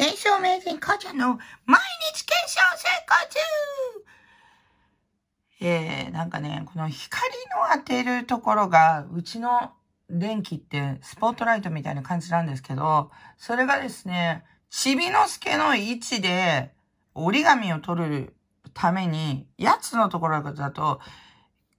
検証名人、かの毎日検証生中えー、なんかね、この光の当てるところが、うちの電気ってスポットライトみたいな感じなんですけど、それがですね、ちびのすけの位置で折り紙を取るために、やつのところだと、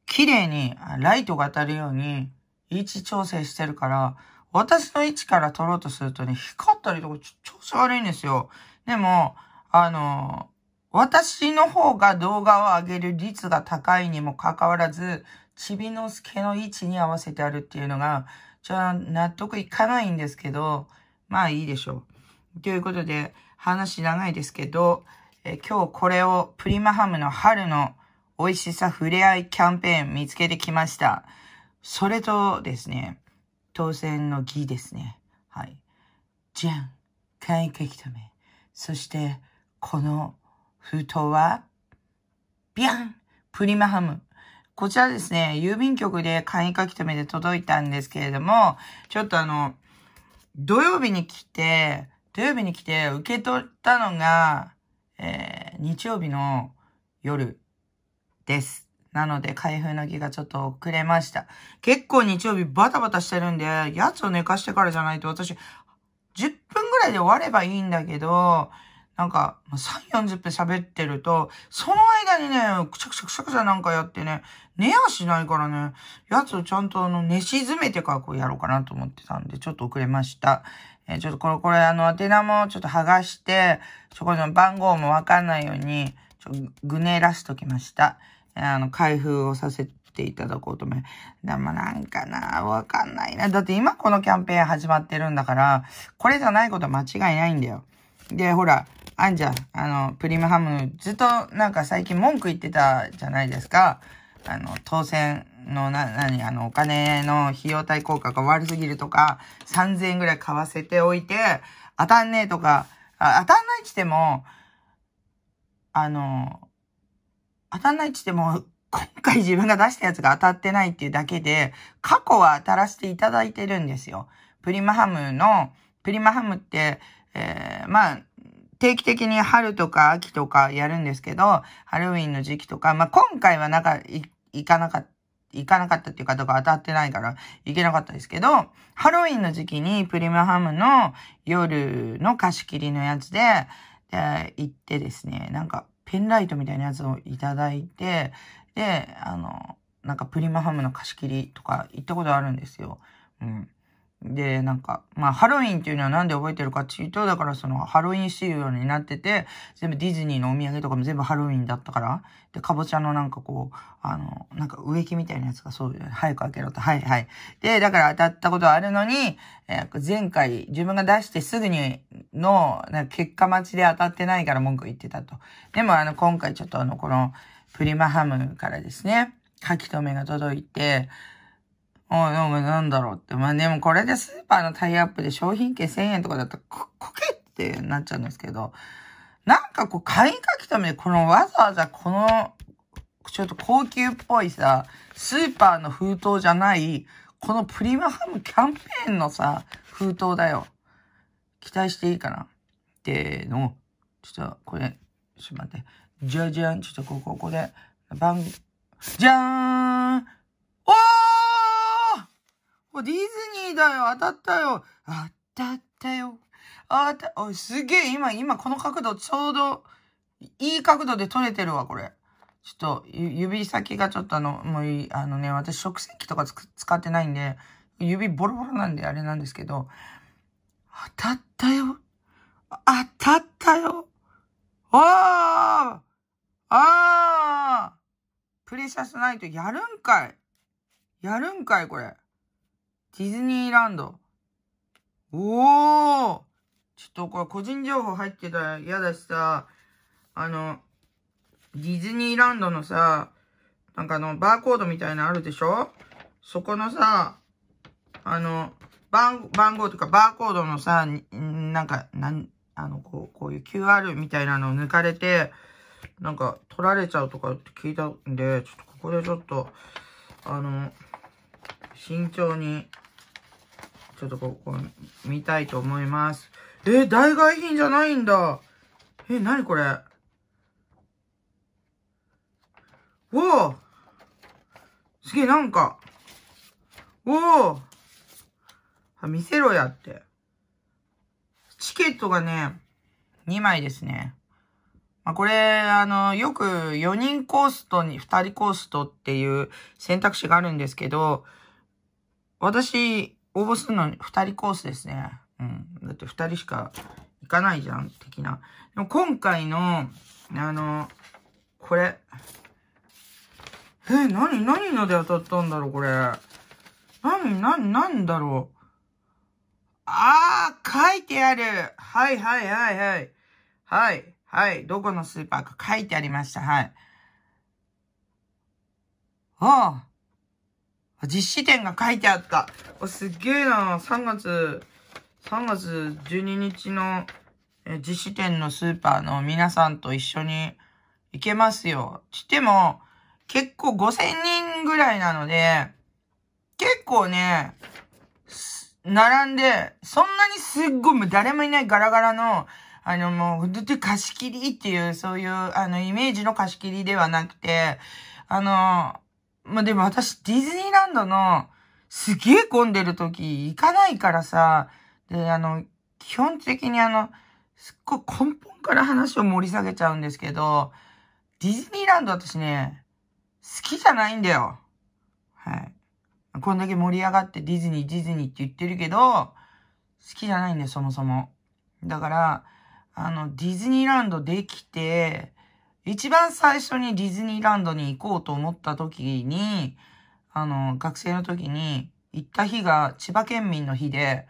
綺麗にライトが当たるように位置調整してるから、私の位置から撮ろうとするとね、光ったりとか調子悪いんですよ。でも、あの、私の方が動画を上げる率が高いにもかかわらず、ちびのすけの位置に合わせてあるっていうのが、ちょっと納得いかないんですけど、まあいいでしょう。ということで、話長いですけど、え今日これをプリマハムの春の美味しさふれあいキャンペーン見つけてきました。それとですね、当選の儀ですね。はい。じゃん、会書き留め。そして、この封筒は、ビャンプリマハム。こちらですね、郵便局で簡易書き留めで届いたんですけれども、ちょっとあの、土曜日に来て、土曜日に来て受け取ったのが、えー、日曜日の夜です。なので、開封の儀がちょっと遅れました。結構日曜日バタバタしてるんで、やつを寝かしてからじゃないと私、10分ぐらいで終わればいいんだけど、なんか、3、40分喋ってると、その間にね、くちゃくちゃくちゃくちゃなんかやってね、寝やしないからね、やつをちゃんとあの、寝沈めてからこうやろうかなと思ってたんで、ちょっと遅れました。えちょっとこれ、これあの、宛名もちょっと剥がして、そこの番号もわかんないように、ちょ、ぐねらしときました。あの、開封をさせていただこうと思います。でもなんかな、わかんないな。だって今このキャンペーン始まってるんだから、これじゃないこと間違いないんだよ。で、ほら、あんじゃん、あの、プリムハム、ずっとなんか最近文句言ってたじゃないですか。あの、当選のな、なに、あの、お金の費用対効果が悪すぎるとか、3000円ぐらい買わせておいて、当たんねえとか、あ当たんないっても、あの、当たんないって言っても、今回自分が出したやつが当たってないっていうだけで、過去は当たらせていただいてるんですよ。プリマハムの、プリマハムって、えー、まあ、定期的に春とか秋とかやるんですけど、ハロウィンの時期とか、まあ、今回はなんか、い、行かなかった。行かなかったっていうか、とか当たってないから行けなかったですけど、ハロウィンの時期にプリマハムの夜の貸し切りのやつで、で、行ってですね、なんかペンライトみたいなやつをいただいて、で、あの、なんかプリマハムの貸し切りとか行ったことあるんですよ。うん。で、なんか、まあ、ハロウィンっていうのはなんで覚えてるかっていうと、だからその、ハロウィン仕様になってて、全部ディズニーのお土産とかも全部ハロウィンだったから、で、かぼちゃのなんかこう、あの、なんか植木みたいなやつがそう、早く開けろと、はいはい。で、だから当たったことはあるのに、えー、前回自分が出してすぐにの、なんか結果待ちで当たってないから文句言ってたと。でもあの、今回ちょっとあの、この、プリマハムからですね、書き留めが届いて、おう、でもなんだろうって。まあでもこれでスーパーのタイアップで商品券1000円とかだったら、こ、こけってなっちゃうんですけど、なんかこう、買い書きために、このわざわざこの、ちょっと高級っぽいさ、スーパーの封筒じゃない、このプリマハムキャンペーンのさ、封筒だよ。期待していいかなってのちょっとこれ、ちょっと待って。じゃじゃん。ちょっとここ、ここで、ン、じゃーんこディズニーだよ。当たったよ。当たったよ。あた、おい、すげえ。今、今この角度ちょうど、いい角度で撮れてるわ、これ。ちょっと、指先がちょっとあの、もうあのね、私食洗機とか使ってないんで、指ボロボロなんであれなんですけど、当たったよ。当たったよ。ああああプレシャスナイトやるんかいやるんかいこれ。ディズニーランド。おーちょっとこれ個人情報入ってたら嫌だしさ、あの、ディズニーランドのさ、なんかあの、バーコードみたいなのあるでしょそこのさ、あの、番、番号とかバーコードのさ、なんか、なん、あの、こう、こういう QR みたいなのを抜かれて、なんか取られちゃうとかって聞いたんで、ちょっとここでちょっと、あの、慎重にちょっとここ、見たいと思います。えー、代替品じゃないんだ。えー、なにこれ。おおすげえ、なんか。おお見せろやって。チケットがね、2枚ですね。まあ、これ、あの、よく4人コーストに2人コーストっていう選択肢があるんですけど、私、応募するのに2人コースですね。うん。だって2人しか行かないじゃん、的な。でも今回の、あの、これ。え何、何ので当たったんだろう、これ。何、何、何だろう。あー、書いてある。はい、はい、はい、はい。はい、はい。どこのスーパーか書いてありました。はい。ああ。実施点が書いてあった。おすっげえな。3月、3月12日のえ実施店のスーパーの皆さんと一緒に行けますよ。ちっても、結構5000人ぐらいなので、結構ね、並んで、そんなにすっごい誰もいないガラガラの、あのもう、貸し切りっていう、そういう、あの、イメージの貸し切りではなくて、あの、まあ、でも私、ディズニーランドの、すげえ混んでる時、行かないからさ、で、あの、基本的にあの、すっごい根本から話を盛り下げちゃうんですけど、ディズニーランド私ね、好きじゃないんだよ。はい。こんだけ盛り上がってディズニー、ディズニーって言ってるけど、好きじゃないんだよ、そもそも。だから、あの、ディズニーランドできて、一番最初にディズニーランドに行こうと思った時に、あの、学生の時に行った日が千葉県民の日で、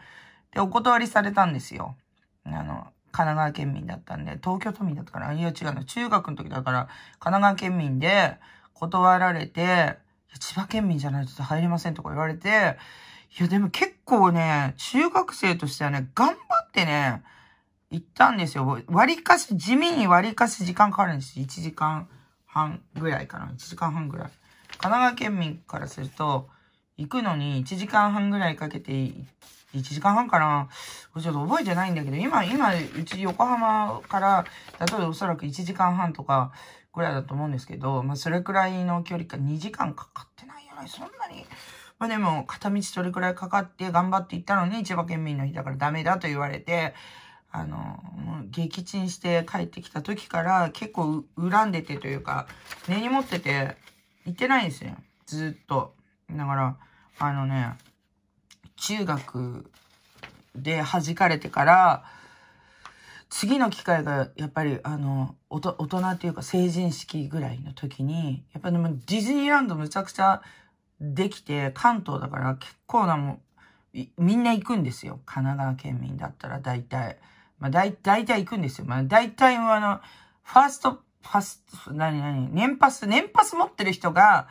で、お断りされたんですよ。あの、神奈川県民だったんで、東京都民だったから、いや違うの、中学の時だから、神奈川県民で断られて、千葉県民じゃないと入れませんとか言われて、いやでも結構ね、中学生としてはね、頑張ってね、行ったんですよ。割かし、地味に割かし時間かかるんです。1時間半ぐらいかな。1時間半ぐらい。神奈川県民からすると、行くのに1時間半ぐらいかけて、1時間半かなちょっと覚えてないんだけど、今、今、うち横浜から、例えばおそらく1時間半とかぐらいだと思うんですけど、まあそれくらいの距離か、2時間かかってないよね。そんなに。まあでも、片道それくらいかかって頑張って行ったのに、千葉県民の日だからダメだと言われて、あの、撃沈して帰ってきた時から結構恨んでてというか、根に持ってて、行ってないんですよ。ずっと。だから、あのね、中学で弾かれてから、次の機会が、やっぱり、あの、大人っていうか成人式ぐらいの時に、やっぱでもディズニーランドむちゃくちゃできて、関東だから結構なもみんな行くんですよ。神奈川県民だったら大体。まあ、大体行くんですよ。まあ、大体あの、ファーストパス、なになに、年パス、年パス持ってる人が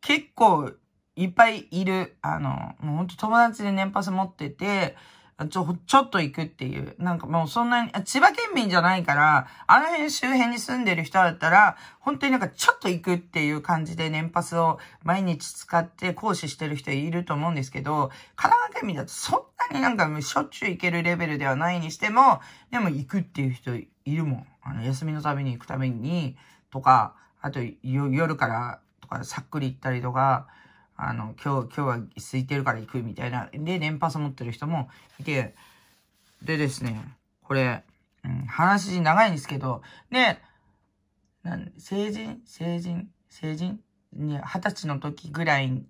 結構いっぱいいる。あの、もうほんと友達で年パス持ってて、ちょ、ちょっと行くっていう。なんかもうそんなに、千葉県民じゃないから、あの辺周辺に住んでる人だったら、本当になんかちょっと行くっていう感じで年パスを毎日使って行使してる人いると思うんですけど、神奈川県民だとそんなになんかしょっちゅう行けるレベルではないにしても、でも行くっていう人いるもん。あの、休みのために行くために、とか、あと夜からとかさっくり行ったりとか、あの、今日、今日は空いてるから行くみたいな。で、年パス持ってる人もいて、でですね、これ、うん、話長いんですけど、ね、なん成人、成人、成人ね、二十歳の時ぐらい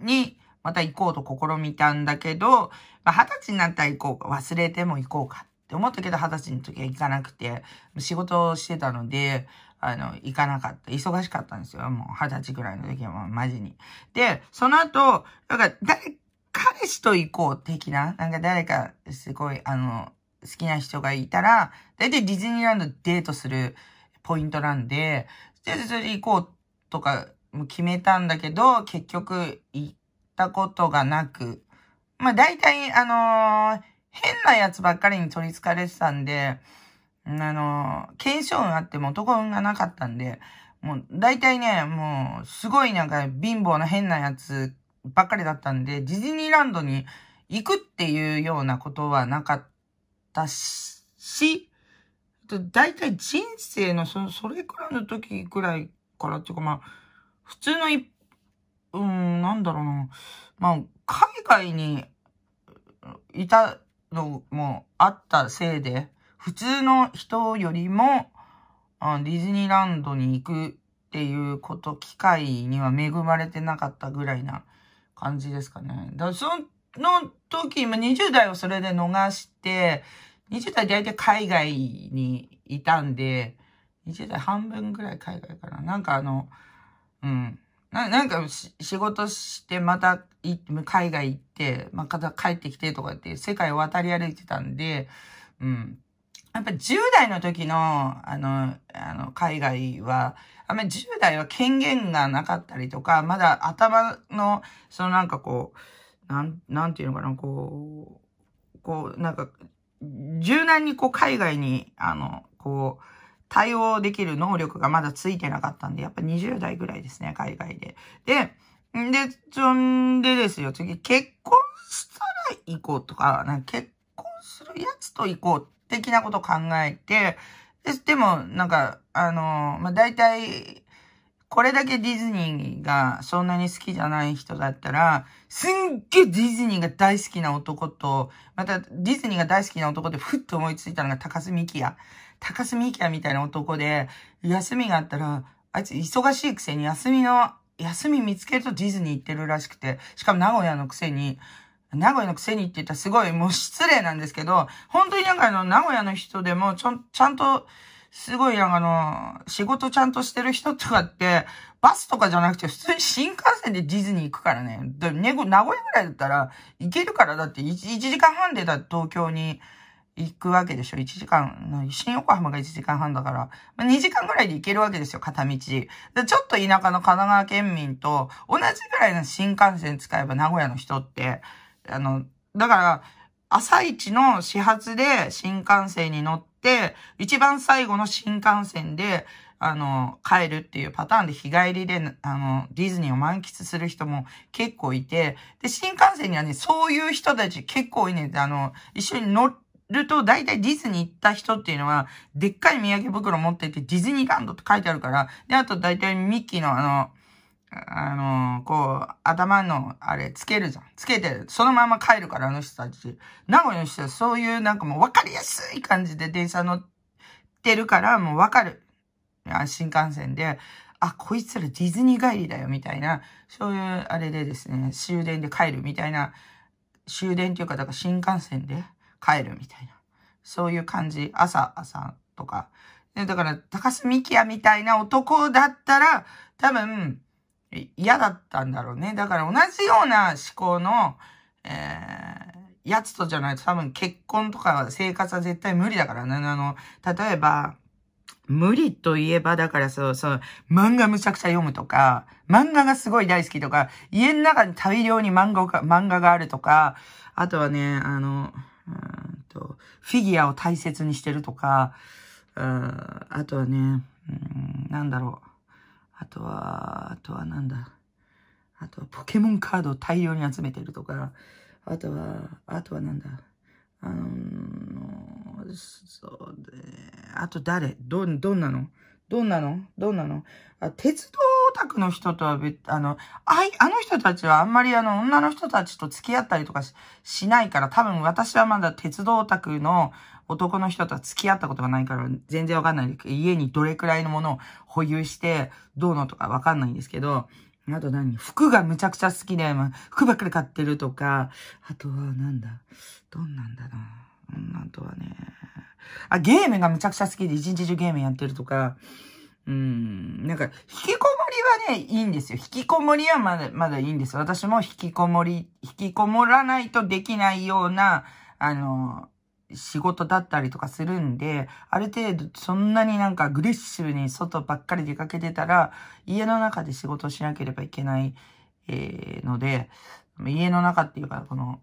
に、また行こうと試みたんだけど、まあ、二十歳になったら行こうか、忘れても行こうかって思ったけど、二十歳の時は行かなくて、仕事をしてたので、あの、行かなかった。忙しかったんですよ。もう二十歳ぐらいの時はもうマジに。で、その後、なんか誰、彼氏と行こう的な、なんか誰かすごい、あの、好きな人がいたら、大体ディズニーランドデートするポイントなんで、で、それで行こうとか決めたんだけど、結局行ったことがなく、まあ大体、あのー、変なやつばっかりに取り憑かれてたんで、あの、検証運あっても男運がなかったんで、もう大体ね、もうすごいなんか貧乏な変なやつばっかりだったんで、ディズニーランドに行くっていうようなことはなかったし、大体人生のそそれくらいの時くらいからっていうかまあ、普通のい、うん、なんだろうな。まあ、海外にいたのもあったせいで、普通の人よりも、ディズニーランドに行くっていうこと、機会には恵まれてなかったぐらいな感じですかね。だその時、今20代をそれで逃して、20代大体海外にいたんで、20代半分ぐらい海外かな。なんかあの、うん。ななんか仕事してまた海外行って、また、帰ってきてとかって世界を渡り歩いてたんで、うん。やっぱ10代の時の、あの、あの、海外は、あんまり10代は権限がなかったりとか、まだ頭の、そのなんかこう、なん、なんていうのかな、こう、こう、なんか、柔軟にこう海外に、あの、こう、対応できる能力がまだついてなかったんで、やっぱ20代ぐらいですね、海外で。で、で、そんでですよ、次、結婚したら行こうとか、なんか結婚するやつと行こう的なこと考えて、でも、なんか、あの、まあ、大体、これだけディズニーがそんなに好きじゃない人だったら、すんげえディズニーが大好きな男と、またディズニーが大好きな男でふっと思いついたのが高須幹也。高須幹也みたいな男で、休みがあったら、あいつ忙しいくせに休みの、休み見つけるとディズニー行ってるらしくて、しかも名古屋のくせに、名古屋のくせにって言ったらすごいもう失礼なんですけど、本当になんかあの、名古屋の人でもちょ、ちゃんと、すごいなんかあの、仕事ちゃんとしてる人とかって、バスとかじゃなくて普通に新幹線でディズニー行くからね。で、名古屋ぐらいだったら行けるからだって 1, 1時間半でだ東京に行くわけでしょ。1時間、新横浜が1時間半だから、まあ、2時間ぐらいで行けるわけですよ、片道。で、ちょっと田舎の神奈川県民と同じぐらいの新幹線使えば名古屋の人って、あの、だから、朝一の始発で新幹線に乗って、一番最後の新幹線で、あの、帰るっていうパターンで日帰りで、あの、ディズニーを満喫する人も結構いて、で、新幹線にはね、そういう人たち結構いね、あの、一緒に乗ると、大体ディズニー行った人っていうのは、でっかい土産袋持ってて、ディズニーランドって書いてあるから、で、あと大体ミッキーのあの、あのこう、頭の、あれ、つけるじゃん。つけて、そのまま帰るから、あの人たち。名古屋の人はそういう、なんかもうわかりやすい感じで電車乗ってるから、もうわかる。新幹線で、あ、こいつらディズニー帰りだよ、みたいな、そういう、あれでですね、終電で帰るみたいな、終電っていうか、だから新幹線で帰るみたいな、そういう感じ、朝、朝とか。だから、高須幹也みたいな男だったら、多分、嫌だったんだろうね。だから同じような思考の、えー、やつとじゃないと多分結婚とか生活は絶対無理だからね。あの、例えば、無理といえば、だからそうそう、漫画むちゃくちゃ読むとか、漫画がすごい大好きとか、家の中に大量に漫画が漫画があるとか、あとはね、あの、うんと、フィギュアを大切にしてるとか、うんあとはね、うん、なんだろう。あとは、あとはなんだ。あとはポケモンカードを大量に集めてるとか、あとは、あとはなんだ。あのそうで、あと誰ど、どんなのどんなのどんなのあ鉄道オタクの人とは別、あの、あい、あの人たちはあんまりあの、女の人たちと付き合ったりとかしないから、多分私はまだ鉄道オタクの、男の人とは付き合ったことがないから全然わかんない。家にどれくらいのものを保有して、どうのとかわかんないんですけど、あと何服がむちゃくちゃ好きで、服ばっかり買ってるとか、あとはなんだ、どんなんだろう。あとはね、あ、ゲームがむちゃくちゃ好きで一日中ゲームやってるとか、うん、なんか、引きこもりはね、いいんですよ。引きこもりはまだ、まだいいんです。私も引きこもり、引きこもらないとできないような、あの、仕事だったりとかするんで、ある程度そんなになんかグレッシブに外ばっかり出かけてたら、家の中で仕事しなければいけない、えー、ので、家の中っていうか、この、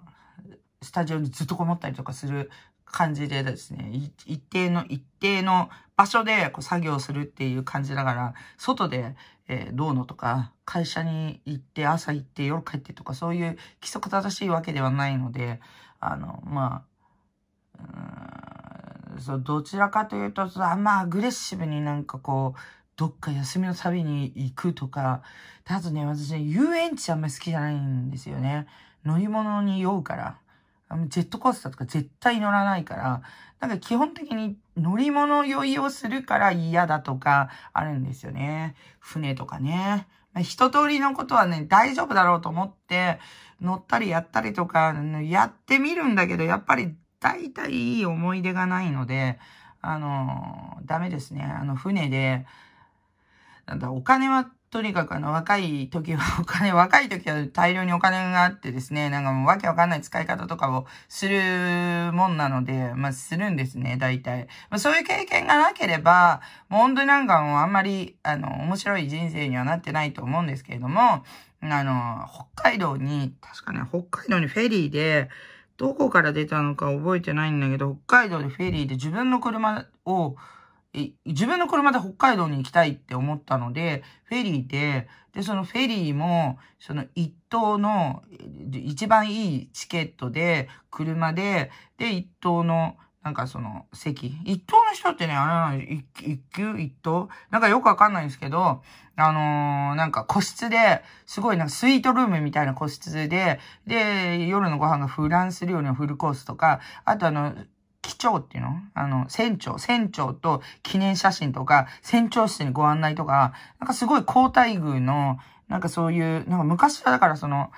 スタジオにずっとこもったりとかする感じでですね、一定の、一定の場所でこう作業するっていう感じだから、外で、えー、どうのとか、会社に行って朝行って夜帰ってとか、そういう規則正しいわけではないので、あの、まあ、そう、どちらかというとあんまアグレッシブになんかこう、どっか休みの旅に行くとか、あとね、私ね、遊園地あんまり好きじゃないんですよね。乗り物に酔うから。ジェットコースターとか絶対乗らないから、なんか基本的に乗り物酔いをするから嫌だとかあるんですよね。船とかね。一通りのことはね、大丈夫だろうと思って、乗ったりやったりとか、やってみるんだけど、やっぱり大体いい思い出がないので、あの、ダメですね。あの、船で、なんだ、お金はとにかくあの、若い時は、お金、若い時は大量にお金があってですね、なんかもうわけわかんない使い方とかをするもんなので、まあ、するんですね、大体。まあ、そういう経験がなければ、もう本当になんかもうあんまり、あの、面白い人生にはなってないと思うんですけれども、あの、北海道に、確かね、北海道にフェリーで、どこから出たのか覚えてないんだけど、北海道でフェリーで自分の車を、自分の車で北海道に行きたいって思ったので、フェリーで、で、そのフェリーも、その一等の、一番いいチケットで、車で、で、一等の、なんかその、席。一等の人ってね、あれなの、一級一等なんかよくわかんないんですけど、あのー、なんか個室で、すごいなんかスイートルームみたいな個室で、で、夜のご飯がフランス料理のフルコースとか、あとあの、機長っていうのあの、船長、船長と記念写真とか、船長室にご案内とか、なんかすごい高待遇の、なんかそういう、なんか昔はだからその、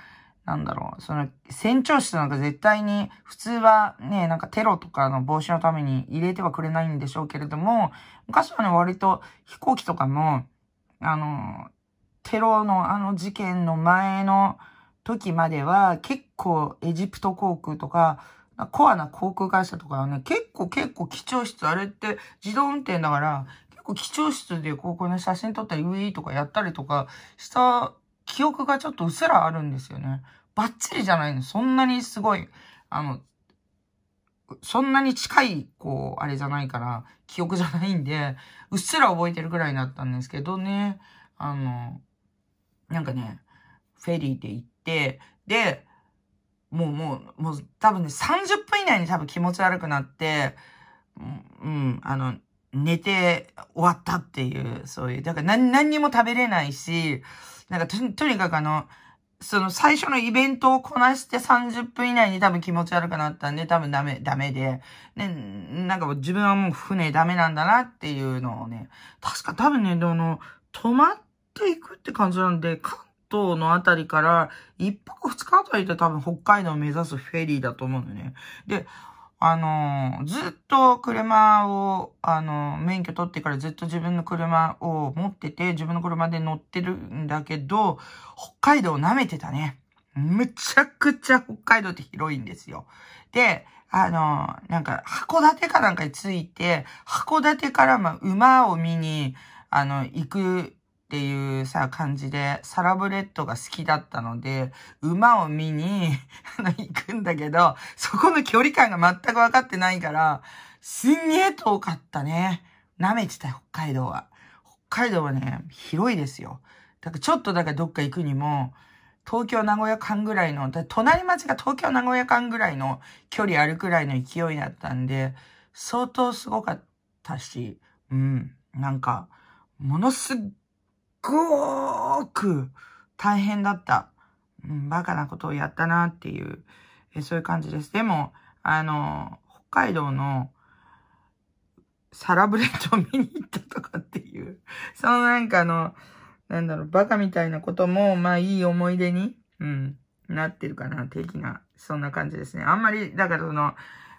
なんだろう、その、船長室なんか絶対に、普通はね、なんかテロとかの防止のために入れてはくれないんでしょうけれども、昔はね、割と飛行機とかも、あの、テロのあの事件の前の時までは、結構エジプト航空とか、コアな航空会社とかはね、結構結構貴重室、あれって自動運転だから、結構貴重室でこう、この写真撮ったり、ウィーとかやったりとかした記憶がちょっとうっすらあるんですよね。バッチリじゃないの。そんなにすごい、あの、そんなに近い、こう、あれじゃないから、記憶じゃないんで、うっすら覚えてるぐらいだったんですけどね、あの、なんかね、フェリーで行って、で、もうもう、もう多分ね、30分以内に多分気持ち悪くなって、うん、あの、寝て終わったっていう、そういう、だから何何にも食べれないし、なんかとにかくあの、その最初のイベントをこなして30分以内に多分気持ち悪くなったんで、多分ダメ、ダメで、ね、なんか自分はもう船ダメなんだなっていうのをね、確か多分ね、あの、止まっていくって感じなんで、関東のあたりから、一泊2日あたりで多分北海道を目指すフェリーだと思うのね。で、あの、ずっと車を、あの、免許取ってからずっと自分の車を持ってて、自分の車で乗ってるんだけど、北海道舐めてたね。むちゃくちゃ北海道って広いんですよ。で、あの、なんか、函館かなんかについて、函館からま馬を見に、あの、行くっていうさ、感じで、サラブレッドが好きだったので、馬を見に 行くんだけど、そこの距離感が全く分かってないから、すんげえ遠かったね。舐めてたよ、北海道は。北海道はね、広いですよ。だからちょっとだからどっか行くにも、東京名古屋間ぐらいの、隣町が東京名古屋間ぐらいの距離あるくらいの勢いだったんで、相当すごかったし、うん、なんか、ものすっごーく大変だった。うん、バカなことをやったなっていう、えそういう感じです。でも、あの、北海道のサラブレッドを見に行ったとかっていう、そのなんかあの、なんだろう、バカみたいなことも、まあいい思い出に、うん、なってるかな、的な、そんな感じですね。あんまり、だからその、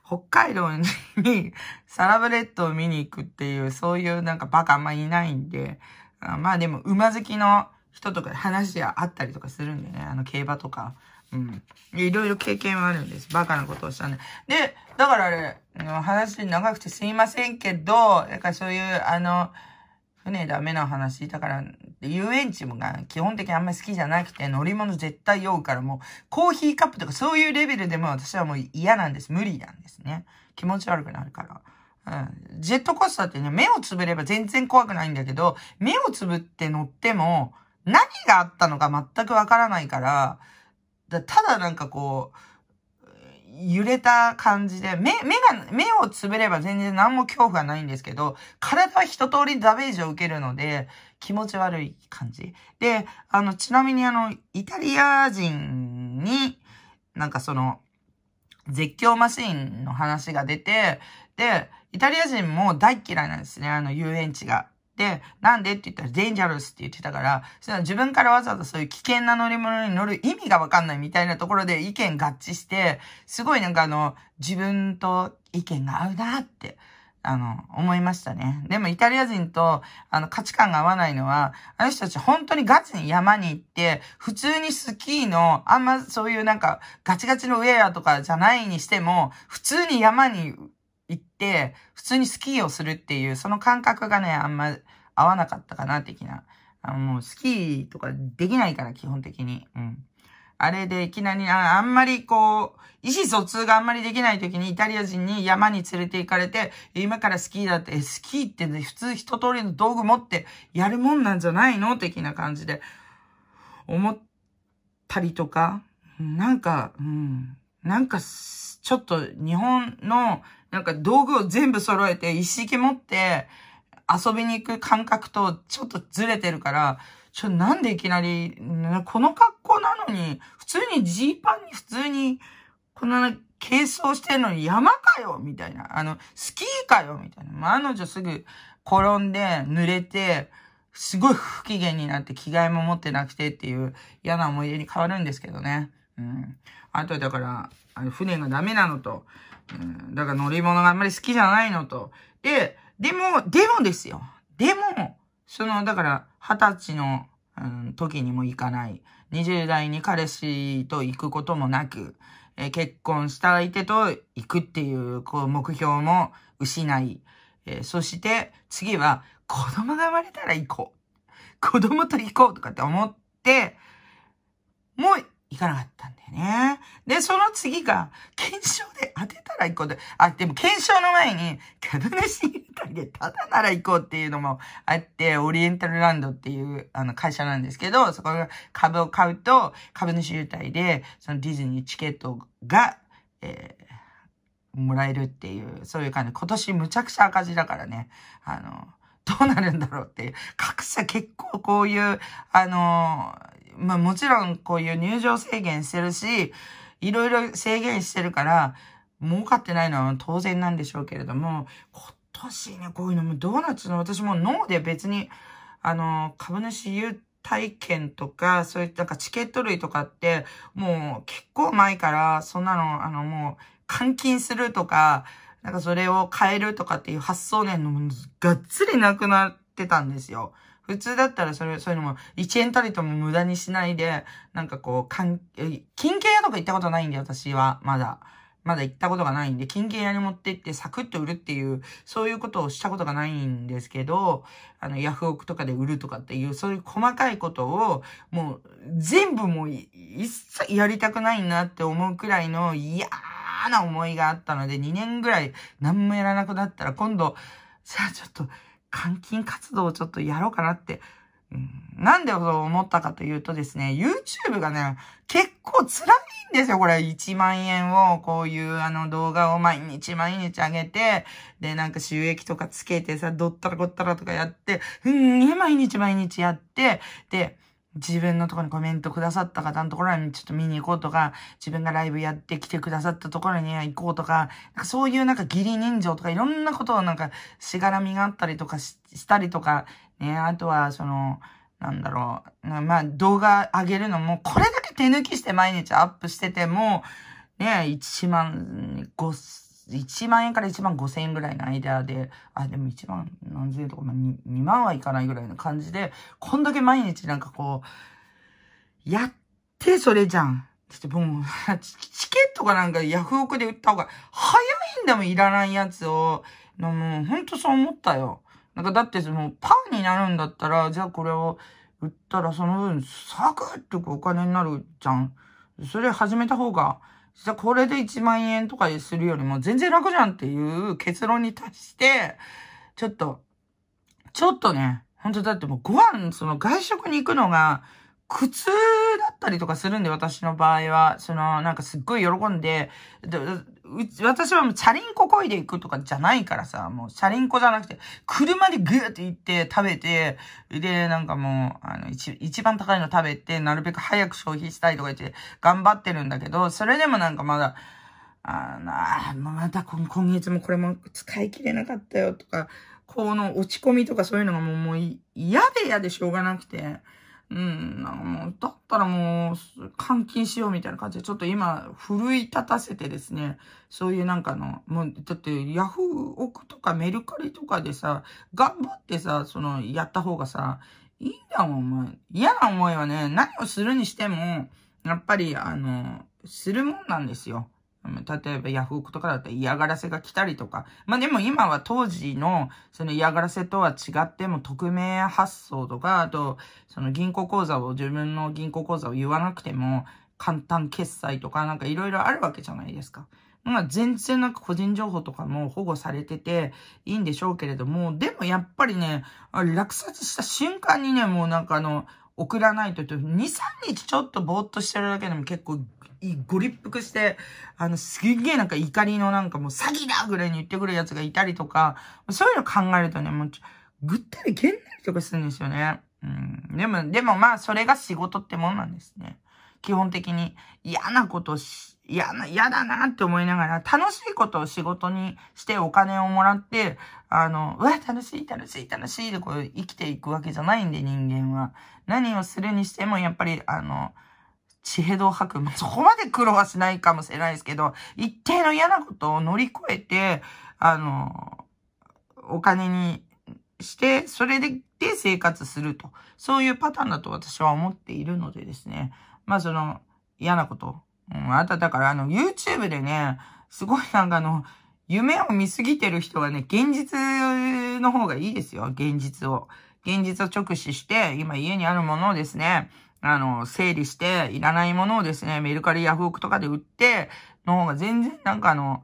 北海道に サラブレッドを見に行くっていう、そういうなんかバカあんまいないんで、あまあでも、馬好きの人とか話はあったりとかするんでね、あの、競馬とか。うん。いろいろ経験はあるんです。バカなことをしたんで。で、だからあれ、の話長くてすいませんけど、だからそういう、あの、船ダメな話。だから、遊園地もが基本的にあんまり好きじゃなくて、乗り物絶対酔うからもう、コーヒーカップとかそういうレベルでも私はもう嫌なんです。無理なんですね。気持ち悪くなるから。うん。ジェットコースターってね、目をつぶれば全然怖くないんだけど、目をつぶって乗っても、何があったのか全くわからないから、だただなんかこう、揺れた感じで、目、目が、目をつぶれば全然何も恐怖はないんですけど、体は一通りダメージを受けるので、気持ち悪い感じ。で、あの、ちなみにあの、イタリア人に、なんかその、絶叫マシーンの話が出て、で、イタリア人も大嫌いなんですね、あの遊園地が。で、なんでって言ったら、デンジャルスって言ってたから、その自分からわざわざそういう危険な乗り物に乗る意味がわかんないみたいなところで意見合致して、すごいなんかあの、自分と意見が合うなって、あの、思いましたね。でもイタリア人と、あの、価値観が合わないのは、あの人たち本当にガチに山に行って、普通にスキーの、あんまそういうなんか、ガチガチのウェアとかじゃないにしても、普通に山に行って、普通にスキーをするっていう、その感覚がね、あんま合わなかったかな、的な。あの、もうスキーとかできないから、基本的に。うん。あれでいきなり、ああんまりこう、意思疎通があんまりできない時にイタリア人に山に連れて行かれて、今からスキーだって、スキーって、ね、普通一通りの道具持ってやるもんなんじゃないの的な感じで、思ったりとか、なんか、うん、なんか、ちょっと日本のなんか道具を全部揃えて、一式持って遊びに行く感覚とちょっとずれてるから、ちょ、なんでいきなり、この格好なのに、普通にジーパンに普通に、こんな軽装してるのに山かよみたいな。あの、スキーかよみたいな。まあ、あの女すぐ転んで、濡れて、すごい不機嫌になって着替えも持ってなくてっていう嫌な思い出に変わるんですけどね。うん。あとだから、あの船がダメなのと、うん、だから乗り物があんまり好きじゃないのと。で、でも、でもですよ。でも、その、だから、二十歳の、うん、時にも行かない。20代に彼氏と行くこともなく、え結婚した相手と行くっていう、こう、目標も失い。えそして、次は、子供が生まれたら行こう。子供と行こうとかって思って、もう行かなかったんだよね。で、その次が、検証で当てたら行こうで、あ、でも検証の前に、株主優待でただなら行こうっていうのもあって、オリエンタルランドっていうあの会社なんですけど、そこが株を買うと、株主優待で、そのディズニーチケットが、えー、もらえるっていう、そういう感じ。今年むちゃくちゃ赤字だからね、あの、どうなるんだろうっていう。格差結構こういう、あのまあもちろんこういう入場制限してるし、いろいろ制限してるから、儲かってないのは当然なんでしょうけれども、今年ね、こういうのもドーナツの私も脳で別に、あの、株主優待券とか、そういったかチケット類とかって、もう結構前から、そんなの、あのもう、換金するとか、なんかそれを変えるとかっていう発想ね、がっつりなくなってたんですよ。普通だったらそれ、そういうのも、1円たりとも無駄にしないで、なんかこう、かん、金券屋とか行ったことないんで、私は、まだ。まだ行ったことがないんで、金券屋に持って行ってサクッと売るっていう、そういうことをしたことがないんですけど、あの、ヤフオクとかで売るとかっていう、そういう細かいことを、もう、全部もう、一切やりたくないなって思うくらいの嫌な思いがあったので、2年ぐらい何もやらなくなったら、今度、さあちょっと、換金活動をちょっとやろうかなって。なんでそう思ったかというとですね、YouTube がね、結構辛いんですよ、これ。1万円を、こういうあの動画を毎日毎日上げて、で、なんか収益とかつけてさ、どったらこったらとかやって、うん、毎日毎日やって、で、自分のところにコメントくださった方のところにちょっと見に行こうとか、自分がライブやってきてくださったところには行こうとか、なんかそういうなんか義理人情とかいろんなことをなんかしがらみがあったりとかしたりとか、ね、あとはその、なんだろう、まあ動画上げるのもこれだけ手抜きして毎日アップしてても、ね、1万5 1万円から1万5千円ぐらいの間で、あ、でも1万何千円とか、まあ2、2万はいかないぐらいの感じで、こんだけ毎日なんかこう、やってそれじゃん。ちってもう、チケットがなんかヤフオクで売った方が早いんだもん、いらないやつを。もう、ほんとそう思ったよ。なんかだってその、パンになるんだったら、じゃあこれを売ったらその分、サクッとお金になるじゃん。それ始めた方が、じゃあこれで1万円とかするよりも全然楽じゃんっていう結論に達して、ちょっと、ちょっとね、本当だってもうご飯、その外食に行くのが、苦痛だったりとかするんで、私の場合は、その、なんかすっごい喜んで、で私はもうチャリンコ漕いでいくとかじゃないからさ、もうチャリンコじゃなくて、車でグーって行って食べて、で、なんかもう、あの、一、一番高いの食べて、なるべく早く消費したいとか言って、頑張ってるんだけど、それでもなんかまだ、あの、あ、また今月もこれも使い切れなかったよとか、この落ち込みとかそういうのがもう、もう嫌で嫌でしょうがなくて、うん、なんかもう、だったらもう、監禁しようみたいな感じで、ちょっと今、奮い立たせてですね、そういうなんかの、もう、だって、ヤフオクとかメルカリとかでさ、頑張ってさ、その、やった方がさ、いいんだもん、お前。嫌な思いはね、何をするにしても、やっぱり、あの、するもんなんですよ。例えばヤフークとかだったら嫌がらせが来たりとか。まあでも今は当時のその嫌がらせとは違っても匿名発送とか、あとその銀行口座を自分の銀行口座を言わなくても簡単決済とかなんかいろいろあるわけじゃないですか。まあ全然なんか個人情報とかも保護されてていいんでしょうけれども、でもやっぱりね、落札した瞬間にね、もうなんかあの、送らないと、2、3日ちょっとぼーっとしてるだけでも結構ご立腹して、あの、すげえなんか怒りのなんかもう詐欺だぐらいに言ってくるやつがいたりとか、そういうの考えるとね、もう、ぐったりげんなりとかするんですよね。うん。でも、でもまあ、それが仕事ってもんなんですね。基本的に嫌なことし、嫌な、嫌だなって思いながら、楽しいことを仕事にしてお金をもらって、あの、うわ、楽しい、楽しい、楽しいでこう生きていくわけじゃないんで、人間は。何をするにしても、やっぱり、あの、地平吐博、まあ、そこまで苦労はしないかもしれないですけど、一定の嫌なことを乗り越えて、あの、お金にして、それで、で生活すると。そういうパターンだと私は思っているのでですね。まあ、その、嫌なこと。うん、あとだからあの、YouTube でね、すごいなんかあの、夢を見すぎてる人はね、現実の方がいいですよ。現実を。現実を直視して、今家にあるものをですね、あの、整理して、いらないものをですね、メルカリ、ヤフオクとかで売って、の方が全然なんかあの、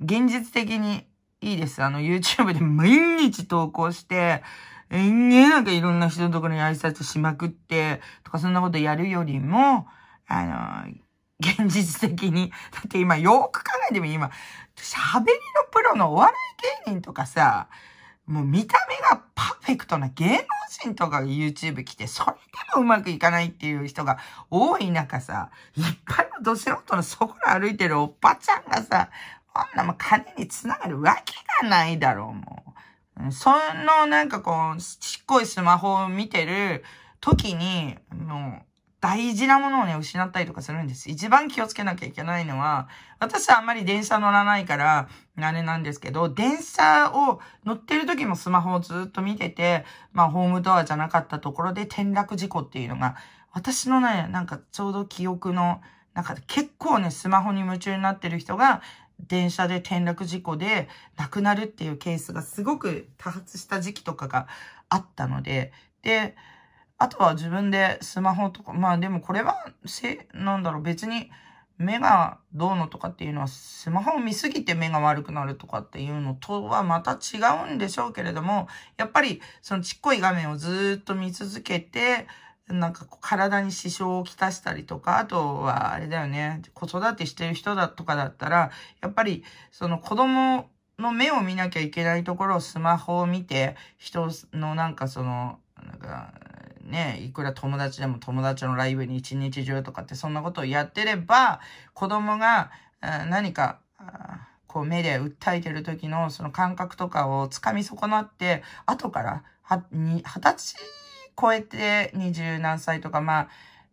現実的にいいです。あの、YouTube で毎日投稿して、えんげなんかいろんな人のところに挨拶しまくって、とかそんなことやるよりも、あの、現実的に。だって今、よく考えても今、喋りのプロのお笑い芸人とかさ、もう見た目がパーフェクトな芸能人とかが YouTube 来て、それでもうまくいかないっていう人が多い中さ、一般のド素人のそこら歩いてるおっぱちゃんがさ、こんなもん金につながるわけがないだろう、もう。そのなんかこう、ちっこいスマホを見てる時に、もう、大事なものをね、失ったりとかするんです。一番気をつけなきゃいけないのは、私はあんまり電車乗らないから、あれなんですけど、電車を乗ってる時もスマホをずっと見てて、まあ、ホームドアじゃなかったところで転落事故っていうのが、私のね、なんかちょうど記憶の中で結構ね、スマホに夢中になってる人が、電車で転落事故で亡くなるっていうケースがすごく多発した時期とかがあったので、で、あとは自分でスマホとか、まあでもこれは、せ、なんだろう、別に目がどうのとかっていうのは、スマホを見すぎて目が悪くなるとかっていうのとはまた違うんでしょうけれども、やっぱりそのちっこい画面をずっと見続けて、なんか体に支障をきたしたりとか、あとはあれだよね、子育てしてる人だとかだったら、やっぱりその子供の目を見なきゃいけないところをスマホを見て、人のなんかその、なんか、ね、いくら友達でも友達のライブに一日中とかってそんなことをやってれば、子供が何か、こう目で訴えてる時のその感覚とかをつかみ損なって、後から、は、に、二十歳超えて二十何歳とか、まあ、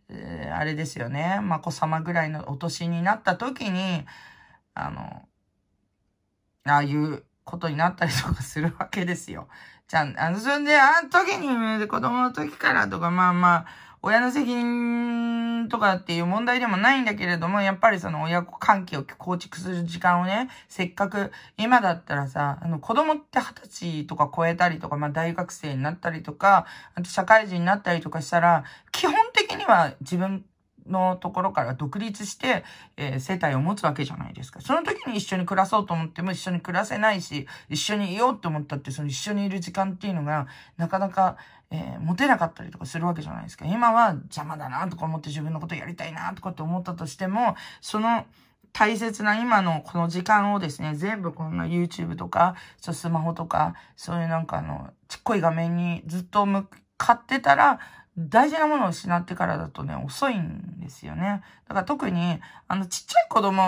えあれですよね。まあ、子様ぐらいのお年になった時に、あの、ああいうことになったりとかするわけですよ。ちゃん、あの、そんで、あの時に、子供の時からとか、まあまあ、親の責任とかっていう問題でもないんだけれども、やっぱりその親子関係を構築する時間をね、せっかく、今だったらさ、あの子供って二十歳とか超えたりとか、まあ大学生になったりとか、あと社会人になったりとかしたら、基本的には自分のところから独立して、えー、世帯を持つわけじゃないですか。その時に一緒に暮らそうと思っても一緒に暮らせないし、一緒にいようと思ったって、その一緒にいる時間っていうのが、なかなか、えー、持てなかったりとかするわけじゃないですか。今は邪魔だなとか思って自分のことやりたいなとかって思ったとしても、その、大切な今のこの時間をですね、全部こんな YouTube とか、そうスマホとか、そういうなんかあの、ちっこい画面にずっと向かってたら、大事なものを失ってからだとね、遅いんですよね。だから特に、あの、ちっちゃい子供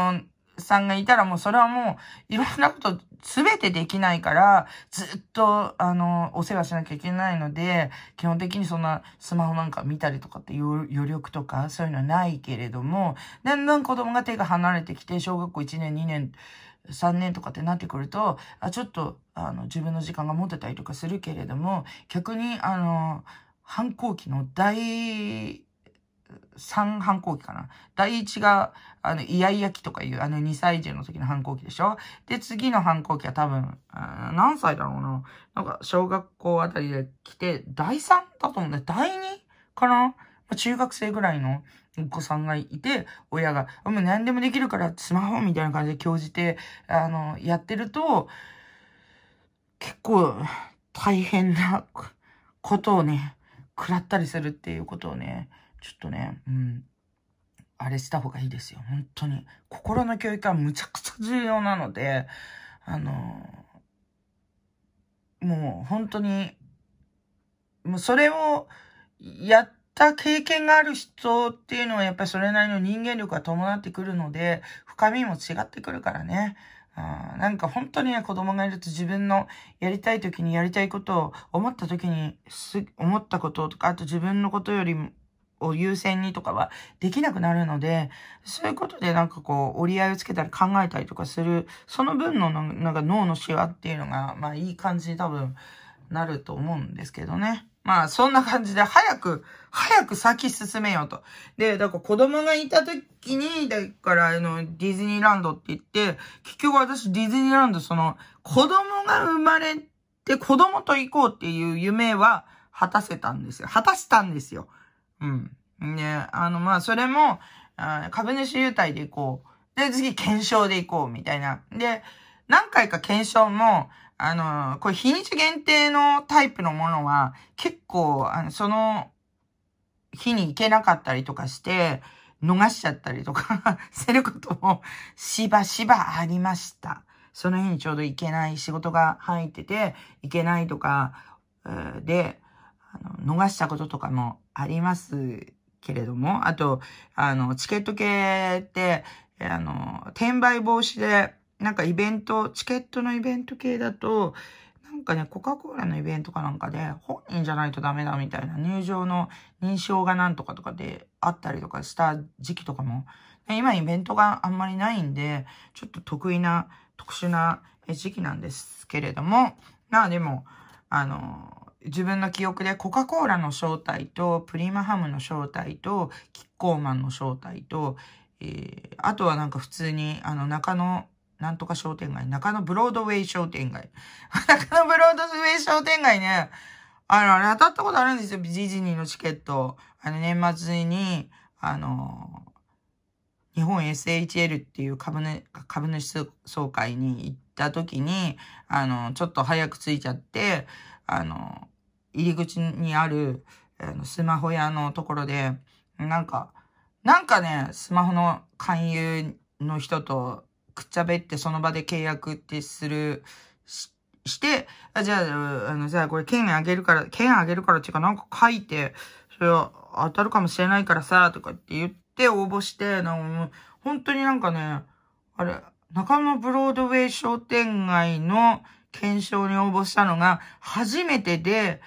さんがいたらもうそれはもう、いろんなことすべてできないから、ずっと、あの、お世話しなきゃいけないので、基本的にそんなスマホなんか見たりとかって余力とかそういうのはないけれども、だんだん子供が手が離れてきて、小学校1年、2年、3年とかってなってくると、あ、ちょっと、あの、自分の時間が持てたりとかするけれども、逆に、あの、反抗期の第3反抗期かな。第1が、あの、イヤイヤ期とかいう、あの、2歳児の時の反抗期でしょで、次の反抗期は多分、何歳だろうな。なんか、小学校あたりで来て、第3だと思うんだよ。第 2? かな中学生ぐらいのお子さんがいて、親が、もう何でもできるからスマホみたいな感じで教じて、あの、やってると、結構大変なことをね、食らったりするっていうことをね、ちょっとね、うん、あれした方がいいですよ。本当に。心の教育はむちゃくちゃ重要なので、あのー、もう本当に、もうそれをやった経験がある人っていうのはやっぱりそれなりの人間力が伴ってくるので、深みも違ってくるからね。うん、なんか本当にね、子供がいると自分のやりたい時にやりたいことを思った時にす、思ったこととか、あと自分のことよりも、を優先にとかはできなくなるので、そういうことでなんかこう折り合いをつけたり考えたりとかする、その分のなんか脳のシワっていうのが、まあいい感じに多分なると思うんですけどね。まあ、そんな感じで、早く、早く先進めようと。で、だから子供がいた時に、だから、あの、ディズニーランドって言って、結局私ディズニーランド、その、子供が生まれて、子供と行こうっていう夢は、果たせたんですよ。果たしたんですよ。うん。ね、あの、まあ、それも、あ株主優待で行こう。で、次、検証で行こう、みたいな。で、何回か検証も、あの、これ日にち限定のタイプのものは、結構、あの、その日に行けなかったりとかして、逃しちゃったりとか することもしばしばありました。その日にちょうど行けない仕事が入ってて、行けないとか、で、あの逃したこととかもありますけれども、あと、あの、チケット系って、あの、転売防止で、なんかイベント、チケットのイベント系だと、なんかね、コカ・コーラのイベントかなんかで、本人じゃないとダメだみたいな入場の認証がなんとかとかであったりとかした時期とかも、今イベントがあんまりないんで、ちょっと得意な、特殊な時期なんですけれども、まあでも、あの、自分の記憶でコカ・コーラの正体と、プリマハムの正体と、キッコーマンの正体と、えー、あとはなんか普通に、あの、中野なんとか商店街。中野ブロードウェイ商店街。中野ブロードウェイ商店街ね。あの、あれ当たったことあるんですよ。ディズニーのチケット。あの、年末に、あの、日本 SHL っていう株,、ね、株主総会に行った時に、あの、ちょっと早く着いちゃって、あの、入り口にある、あの、スマホ屋のところで、なんか、なんかね、スマホの勧誘の人とくっちゃべってその場で契約ってする、しして、あじゃあ、あの、じゃあこれ券あげるから、券あげるからっていうかなんか書いて、それは当たるかもしれないからさ、とかって言って応募して、なん本当になんかね、あれ、中野ブロードウェイ商店街の検証に応募したのが初めてで、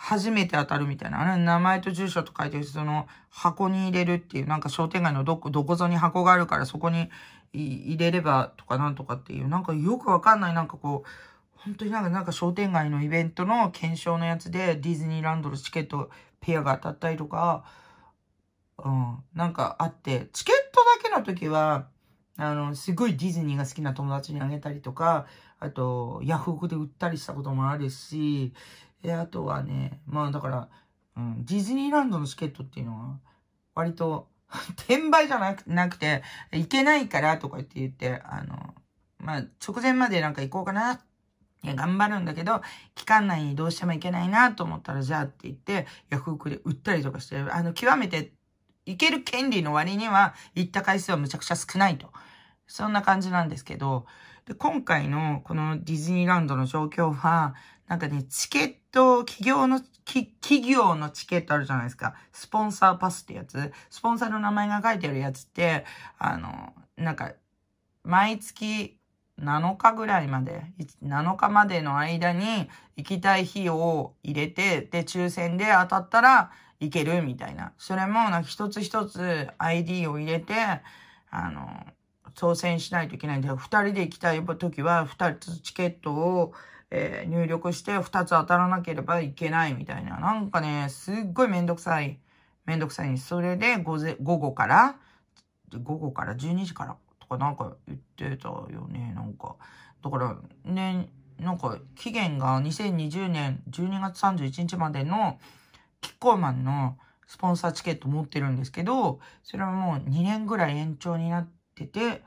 初めて当たるみたいな。あれ、名前と住所と書いてる、その箱に入れるっていう、なんか商店街のどこ、どこぞに箱があるからそこに入れればとかなんとかっていう、なんかよくわかんない、なんかこう、本当になんか、なんか商店街のイベントの検証のやつで、ディズニーランドのチケット、ペアが当たったりとか、うん、なんかあって、チケットだけの時は、あの、すごいディズニーが好きな友達にあげたりとか、あと、ヤフオクで売ったりしたこともあるし、で、あとはね、まあだから、うん、ディズニーランドのチケットっていうのは、割と、転売じゃなくなくて、行けないからとか言って言って、あの、まあ、直前までなんか行こうかな。いや、頑張るんだけど、期間内にどうしても行けないなと思ったら、じゃあって言って、ヤフオクで売ったりとかして、あの、極めて行ける権利の割には、行った回数はむちゃくちゃ少ないと。そんな感じなんですけど、で今回のこのディズニーランドの状況は、なんかね、チケット、企業の、企業のチケットあるじゃないですか。スポンサーパスってやつ。スポンサーの名前が書いてあるやつって、あの、なんか、毎月7日ぐらいまで、7日までの間に行きたい日を入れて、で、抽選で当たったら行けるみたいな。それも、なんか一つ一つ ID を入れて、あの、挑戦しないといけないんで、二人で行きたい時は2つチケットを、えー、入力して2つ当たらなければいけないみたいな。なんかね、すっごいめんどくさい。めんどくさいに。それで午前、午後から、午後から12時からとかなんか言ってたよね、なんか。だから、ね、なんか期限が2020年12月31日までのキッコーマンのスポンサーチケット持ってるんですけど、それはもう2年ぐらい延長になってて、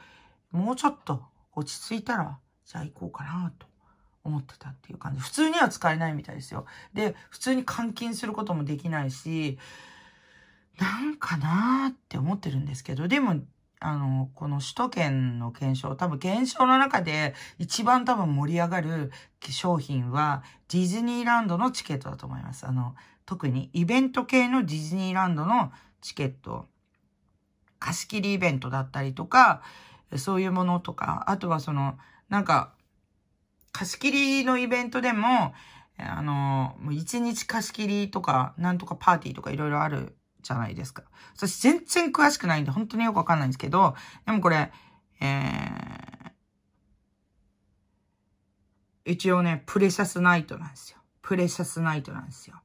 もうちょっと落ち着いたら、じゃあ行こうかなと思ってたっていう感じ。普通には使えないみたいですよ。で、普通に換金することもできないし、なんかなーって思ってるんですけど、でも、あの、この首都圏の検証、多分検証の中で一番多分盛り上がる商品はディズニーランドのチケットだと思います。あの、特にイベント系のディズニーランドのチケット、貸し切りイベントだったりとか、そういうものとか、あとはその、なんか、貸し切りのイベントでも、あの、もう一日貸し切りとか、なんとかパーティーとかいろいろあるじゃないですか。私全然詳しくないんで、本当によくわかんないんですけど、でもこれ、えー、一応ね、プレシャスナイトなんですよ。プレシャスナイトなんですよ。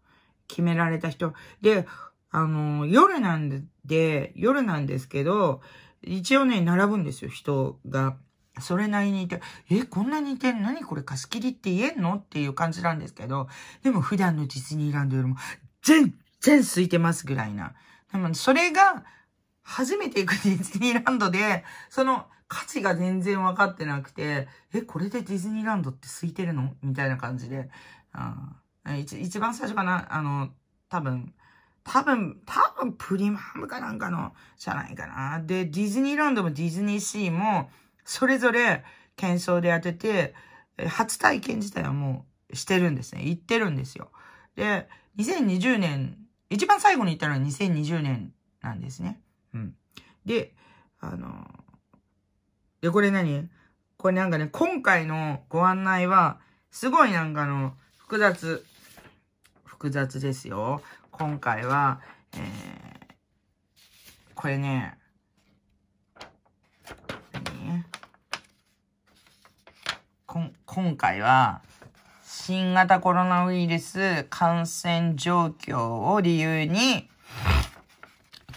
決められた人。で、あの、夜なんで、夜なんですけど、一応ね、並ぶんですよ、人が。それなりにいて、え、こんなに似てん何これ貸し切りって言えんのっていう感じなんですけど、でも普段のディズニーランドよりも全然空いてますぐらいな。でもそれが初めて行くディズニーランドで、その価値が全然分かってなくて、え、これでディズニーランドって空いてるのみたいな感じで、あ一一番最初かな、あの、多分、多分、多分プリマムかなんかの、じゃないかな。で、ディズニーランドもディズニーシーも、それぞれ喧騒で当てて、初体験自体はもうしてるんですね。行ってるんですよ。で、2020年、一番最後に行ったのは2020年なんですね。うん。で、あの、で、これ何これなんかね、今回のご案内は、すごいなんかの、複雑、複雑ですよ。今回は、えー、これね、今回は、新型コロナウイルス感染状況を理由に、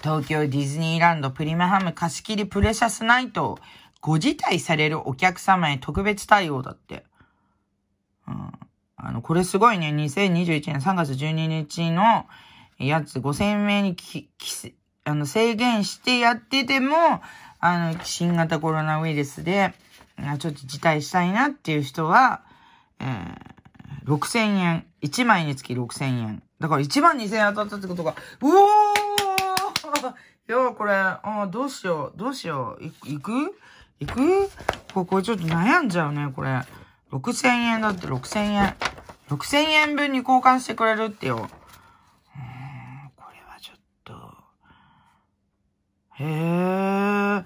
東京ディズニーランドプリマハム貸し切りプレシャスナイトをご辞退されるお客様へ特別対応だって。うん。あの、これすごいね。2021年3月12日のやつ5000名にき、き、あの、制限してやってても、あの、新型コロナウイルスで、ちょっと辞退したいなっていう人は、えー、6000円。1枚につき6000円。だから1万2000円当たったってことが、うおーいや、これ、あどうしよう、どうしよう。いく行くここちょっと悩んじゃうね、これ。6000円だって6000円。6000円分に交換してくれるってよ。これはちょっと。へえ。ー。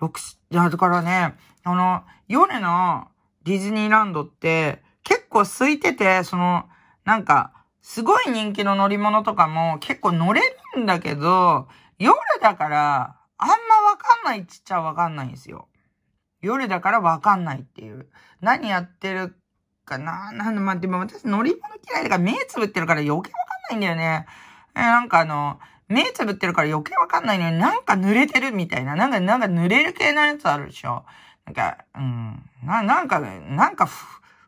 6、だからね、あの、夜のディズニーランドって結構空いてて、その、なんか、すごい人気の乗り物とかも結構乗れるんだけど、夜だから、あんまわかんないっちゃわかんないんですよ。夜だからわかんないっていう。何やってるかななんで、まあ、でも私乗り物嫌いだから目つぶってるから余計わかんないんだよね。えなんかあの、目つぶってるから余計わかんないのになんか濡れてるみたいな。なんか、なんか濡れる系のやつあるでしょ。なんか、うん、な、なんか、なんか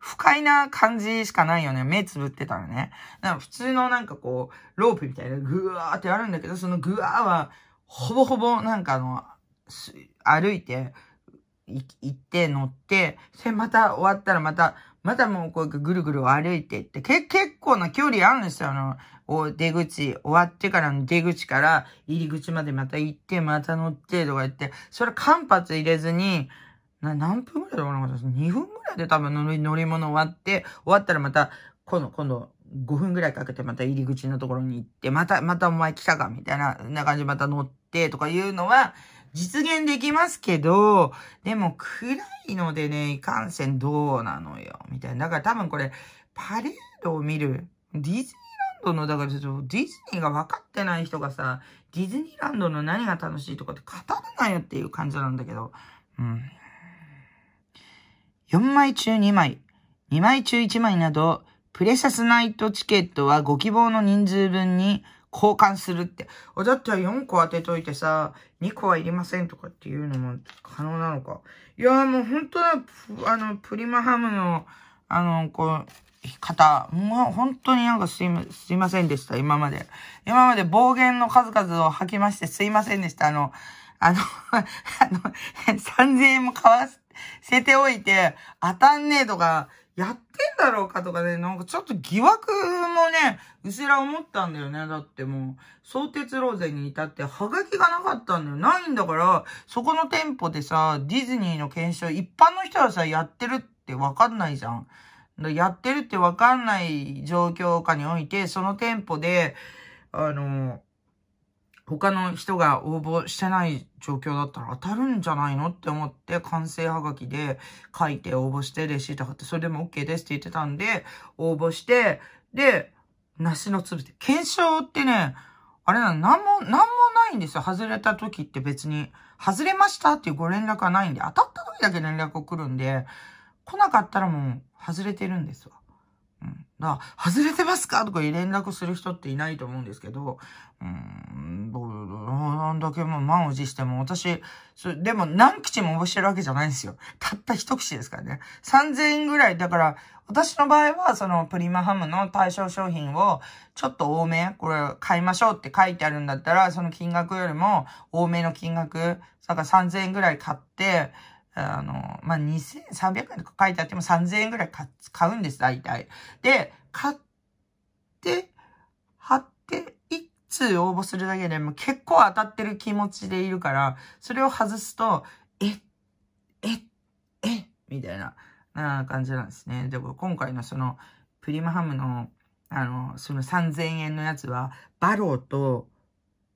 不快な感じしかないよね。目つぶってたらね。なんか普通のなんかこう、ロープみたいなぐわーってあるんだけど、そのぐわーは、ほぼほぼなんかあの、歩いて、行って乗って、で、また終わったらまた、またもうこうぐるぐる歩いていって、け、結構な距離あるんですよ。あの、お出口、終わってからの出口から入り口までまた行って、また乗ってとか言って、それ間髪入れずに、な、何分ぐらいで終わらなかったです ?2 分ぐらいで多分乗り乗り物終わって、終わったらまた、今度、今度、5分ぐらいかけてまた入り口のところに行って、また、またお前来たかみたいな、な感じでまた乗ってとかいうのは、実現できますけど、でも暗いのでね、いかんせんどうなのよ、みたいな。だから多分これ、パレードを見る、ディズニーランドの、だからちょっとディズニーが分かってない人がさ、ディズニーランドの何が楽しいとかって語らないよっていう感じなんだけど、うん。4枚中2枚、2枚中1枚など、プレシャスナイトチケットはご希望の人数分に交換するって。あ、だったら4個当てといてさ、2個はいりませんとかっていうのも可能なのか。いやもう本当だ、あの、プリマハムの、あの、こう、方、もう本当になんかすいま、すいませんでした、今まで。今まで暴言の数々を吐きましてすいませんでした。あの、あの あの、3000円もかわす捨てておいて、当たんねえとか、やってんだろうかとかね、なんかちょっと疑惑もね、うすら思ったんだよね。だってもう、相鉄ローゼに至って、ハガキがなかったんだよ。ないんだから、そこの店舗でさ、ディズニーの検証、一般の人はさ、やってるってわかんないじゃん。やってるってわかんない状況下において、その店舗で、あの、他の人が応募してない状況だったら当たるんじゃないのって思って完成はがきで書いて応募してレシート貼って、それでも OK ですって言ってたんで、応募して、で、梨の粒って、検証ってね、あれなの、なんも、なんもないんですよ。外れた時って別に、外れましたっていうご連絡はないんで、当たった時だけ連絡を来るんで、来なかったらもう外れてるんですわ。な、外れてますかとか連絡する人っていないと思うんですけど、うーん、なんだけも満を持しても、私、でも何口も応募してるわけじゃないんですよ。たった一口ですからね。3000円ぐらい。だから、私の場合は、そのプリマハムの対象商品を、ちょっと多め、これ買いましょうって書いてあるんだったら、その金額よりも多めの金額、だから3000円ぐらい買って、あの、まあ、2300円とか書いてあっても3000円ぐらい買うんです、大体。で、買って、貼って、1通応募するだけでも結構当たってる気持ちでいるから、それを外すと、え、え、え、みたいな、な感じなんですね。でも今回のその、プリマハムの、あの、その3000円のやつは、バローと、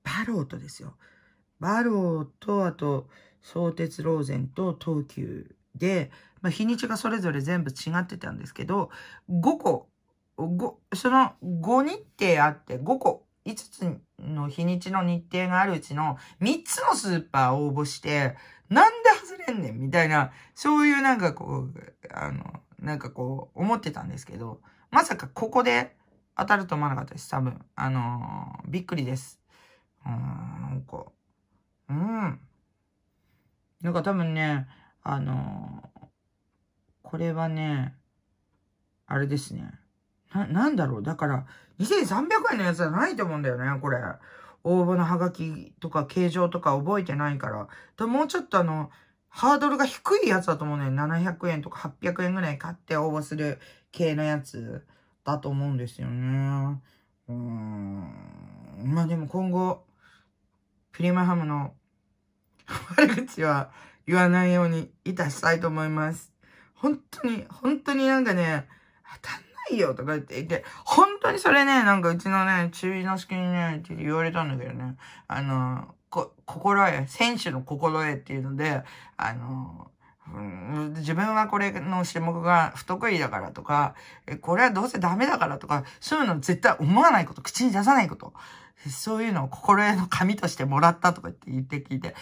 バローとですよ。バローと、あと、相鉄ローゼンと東急で、まあ、日にちがそれぞれ全部違ってたんですけど、5個、5その5日程あって5個、5つの日にちの日程があるうちの3つのスーパー応募して、なんで外れんねんみたいな、そういうなんかこう、あの、なんかこう、思ってたんですけど、まさかここで当たると思わなかったです、多分。あのー、びっくりです。うん、なんか、うん。なんか多分ね、あのー、これはね、あれですね。な、なんだろう。だから、2300円のやつじゃないと思うんだよね、これ。応募のハガキとか形状とか覚えてないから。でもうちょっとあの、ハードルが低いやつだと思うね。700円とか800円ぐらい買って応募する系のやつだと思うんですよね。うーん。まあでも今後、プリマハムの悪口は言わないようにいたしたいと思います。本当に、本当になんかね、当たんないよとか言っていて、本当にそれね、なんかうちのね、中之助にね、って言われたんだけどね、あの、こ、心得、選手の心得っていうので、あの、自分はこれの種目が不得意だからとか、これはどうせダメだからとか、そういうの絶対思わないこと、口に出さないこと、そういうのを心得の紙としてもらったとかって言って聞いて、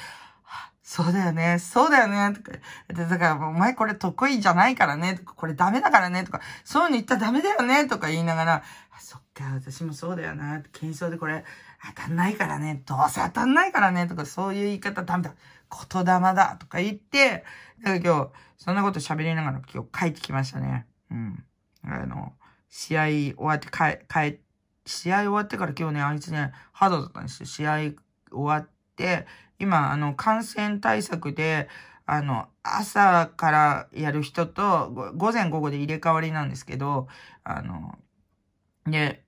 そうだよね、そうだよね、とか。で、だから、お前これ得意じゃないからね、とか、これダメだからね、とか、そういうの言ったらダメだよね、とか言いながら、あそっか、私もそうだよな、検証でこれ当たんないからね、どうせ当たんないからね、とか、そういう言い方ダメだ、言霊だ、とか言って、だから今日、そんなこと喋りながら今日帰ってきましたね。うん。あの、試合終わって帰、帰、試合終わってから今日ね、あいつね、ハードだったんですよ。試合終わって、、今、あの、感染対策で、あの、朝からやる人と、午前午後で入れ替わりなんですけど、あの、で、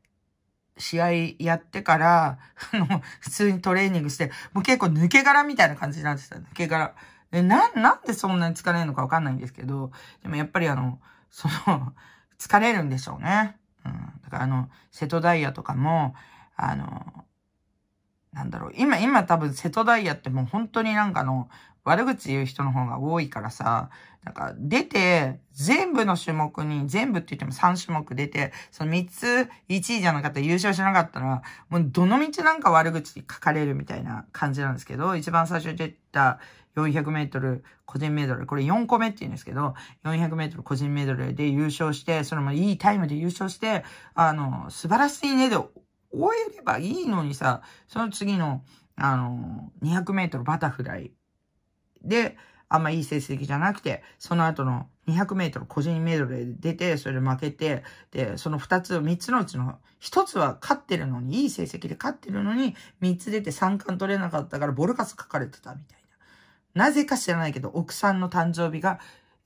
試合やってから、あの、普通にトレーニングして、もう結構抜け殻みたいな感じになってた。抜け殻。で、な、なんでそんなに疲れるのかわかんないんですけど、でもやっぱりあの、その、疲れるんでしょうね。うん。だからあの、瀬戸大也とかも、あの、なんだろう、今、今多分瀬戸大也ってもう本当になんかの、悪口言う人の方が多いからさ、なんか出て、全部の種目に、全部って言っても3種目出て、その3つ1位じゃなかったら優勝しなかったら、もうどの道なんか悪口に書かれるみたいな感じなんですけど、一番最初に出た400メートル個人メドレー、これ4個目って言うんですけど、400メートル個人メドレーで優勝して、それもいいタイムで優勝して、あの、素晴らしいねで終えればいいのにさ、その次の、あの、200メートルバタフライで、あんまいい成績じゃなくて、その後の200メートル個人メドレーで出て、それで負けて、で、その2つ、3つのうちの1つは勝ってるのに、いい成績で勝ってるのに、3つ出て3冠取れなかったからボルカス書かれてたみたいな。なぜか知らないけど、奥さんの誕生日が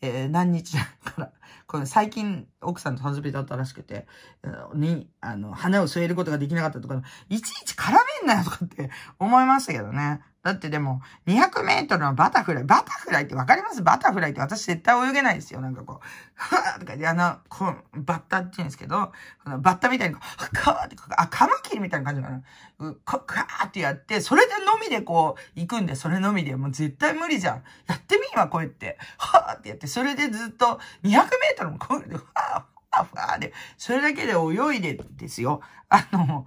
えー、何日から、この最近奥さんと誕生日だったらしくて、に、あの、花を添えることができなかったとか、いちいち絡めんなよとかって思いましたけどね。だってでも、200メートルのバタフライ、バタフライってわかりますバタフライって私絶対泳げないですよ。なんかこう、はぁとかで、あの、こう、バッタって言うんですけど、このバッタみたいにはかーって、あ、カマキリみたいな感じかな。う、か、かーってやって、それでのみでこう、行くんで、それのみで、もう絶対無理じゃん。やってみ今こうやって、はぁってやって、それでずっと200メートルもこう、ふわー、ふわー、ふわーで、それだけで泳いでですよ。あの、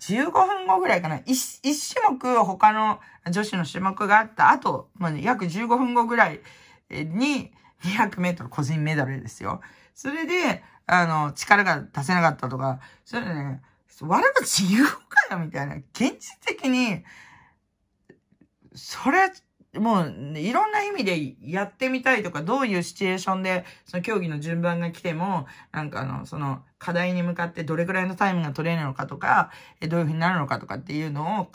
15分後ぐらいかな。一、一種目他の女子の種目があった後、まあ、ね、約15分後ぐらいに200メートル個人メダルですよ。それで、あの、力が出せなかったとか、それね、悪口言うかよみたいな。現実的に、それ、もう、いろんな意味でやってみたいとか、どういうシチュエーションで、その競技の順番が来ても、なんかあの、その、課題に向かってどれくらいのタイムが取れるのかとか、どういうふうになるのかとかっていうのを考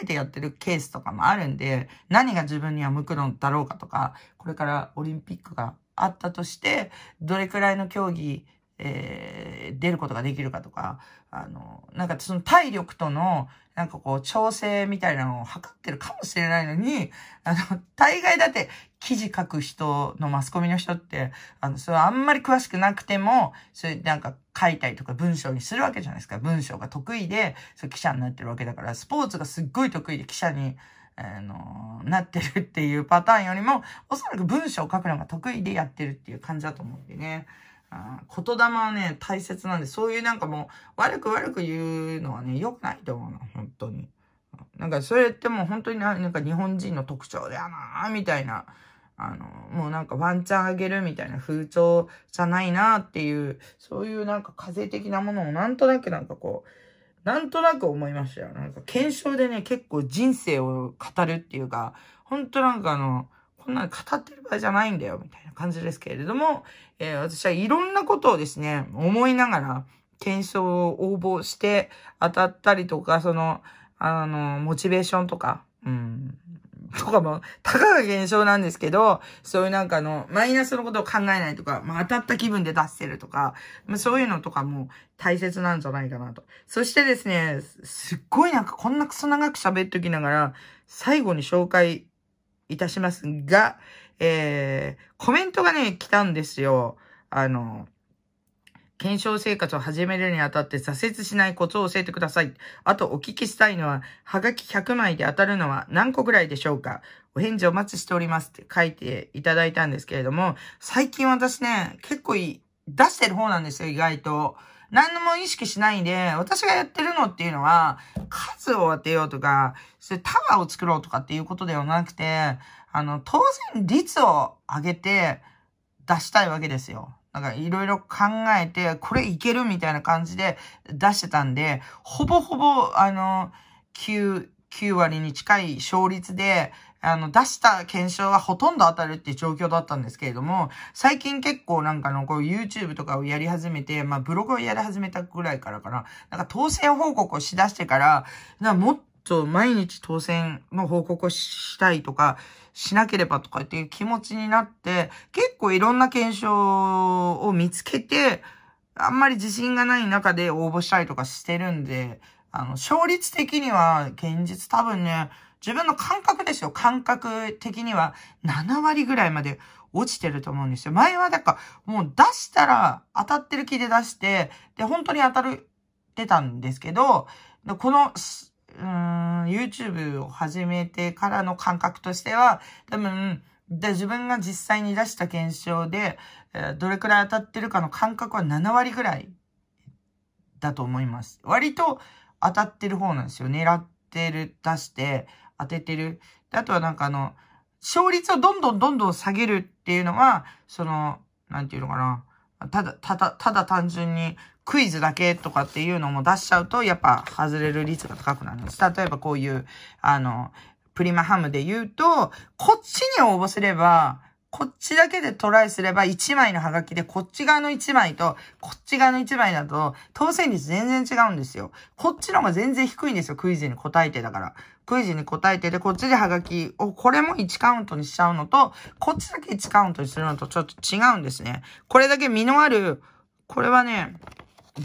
えてやってるケースとかもあるんで、何が自分には向くのだろうかとか、これからオリンピックがあったとして、どれくらいの競技、えー、出ることができるかとか、あの、なんかその体力とのなんかこう、調整みたいなのを測ってるかもしれないのに、あの、大概だって記事書く人のマスコミの人って、あの、それはあんまり詳しくなくても、そういうなんか書いたりとか文章にするわけじゃないですか。文章が得意で、そう記者になってるわけだから、スポーツがすっごい得意で記者に、あの、なってるっていうパターンよりも、おそらく文章を書くのが得意でやってるっていう感じだと思うんでね。言霊はね、大切なんで、そういうなんかもう、悪く悪く言うのはね、良くないと思うの、本当に。なんかそれってもう本当になんか日本人の特徴だよなみたいな。あの、もうなんかワンチャンあげるみたいな風潮じゃないなっていう、そういうなんか風的なものをなんとなくなんかこう、なんとなく思いましたよ。なんか検証でね、結構人生を語るっていうか、本当なんかあの、そんなの語ってる場合じゃないんだよ、みたいな感じですけれども、えー、私はいろんなことをですね、思いながら、検証を応募して当たったりとか、その、あの、モチベーションとか、うん、とかも、たかが現象なんですけど、そういうなんかの、マイナスのことを考えないとか、まあ、当たった気分で出してるとか、まあ、そういうのとかも大切なんじゃないかなと。そしてですね、すっごいなんかこんなクソ長く喋っときながら、最後に紹介いたしますが、えー、コメントがね、来たんですよ。あの、検証生活を始めるにあたって挫折しないコツを教えてください。あとお聞きしたいのは、はがき100枚で当たるのは何個ぐらいでしょうかお返事お待ちしておりますって書いていただいたんですけれども、最近私ね、結構いい、出してる方なんですよ、意外と。何も意識しないで、私がやってるのっていうのは、数を当てようとか、それタワーを作ろうとかっていうことではなくて、あの、当然率を上げて出したいわけですよ。なんかいろいろ考えて、これいけるみたいな感じで出してたんで、ほぼほぼ、あの、9、9割に近い勝率で、あの、出した検証はほとんど当たるっていう状況だったんですけれども、最近結構なんかの、こう YouTube とかをやり始めて、まあブログをやり始めたぐらいからかな、なんか当選報告をしだしてから、なかもっと毎日当選の報告をしたいとか、しなければとかっていう気持ちになって、結構いろんな検証を見つけて、あんまり自信がない中で応募したりとかしてるんで、あの、勝率的には現実多分ね、自分の感覚ですよ。感覚的には7割ぐらいまで落ちてると思うんですよ。前はだからもう出したら当たってる気で出して、で、本当に当たる、ったんですけど、この、うん、YouTube を始めてからの感覚としては、多分、で自分が実際に出した検証で、えどれくらい当たってるかの感覚は7割ぐらいだと思います。割と当たってる方なんですよ。狙ってる、出して当ててる。あとはなんかあの、勝率をどんどんどんどん下げるっていうのは、その、なんていうのかな。ただ、ただ、ただ単純にクイズだけとかっていうのも出しちゃうと、やっぱ外れる率が高くなるんです。例えばこういう、あの、プリマハムで言うと、こっちに応募すれば、こっちだけでトライすれば1枚のハガキで、こっち側の1枚と、こっち側の1枚だと、当選率全然違うんですよ。こっちの方が全然低いんですよ、クイズに答えてだから。クイズに答えて、で、こっちでハガキを、これも1カウントにしちゃうのと、こっちだけ1カウントにするのとちょっと違うんですね。これだけ身のある、これはね、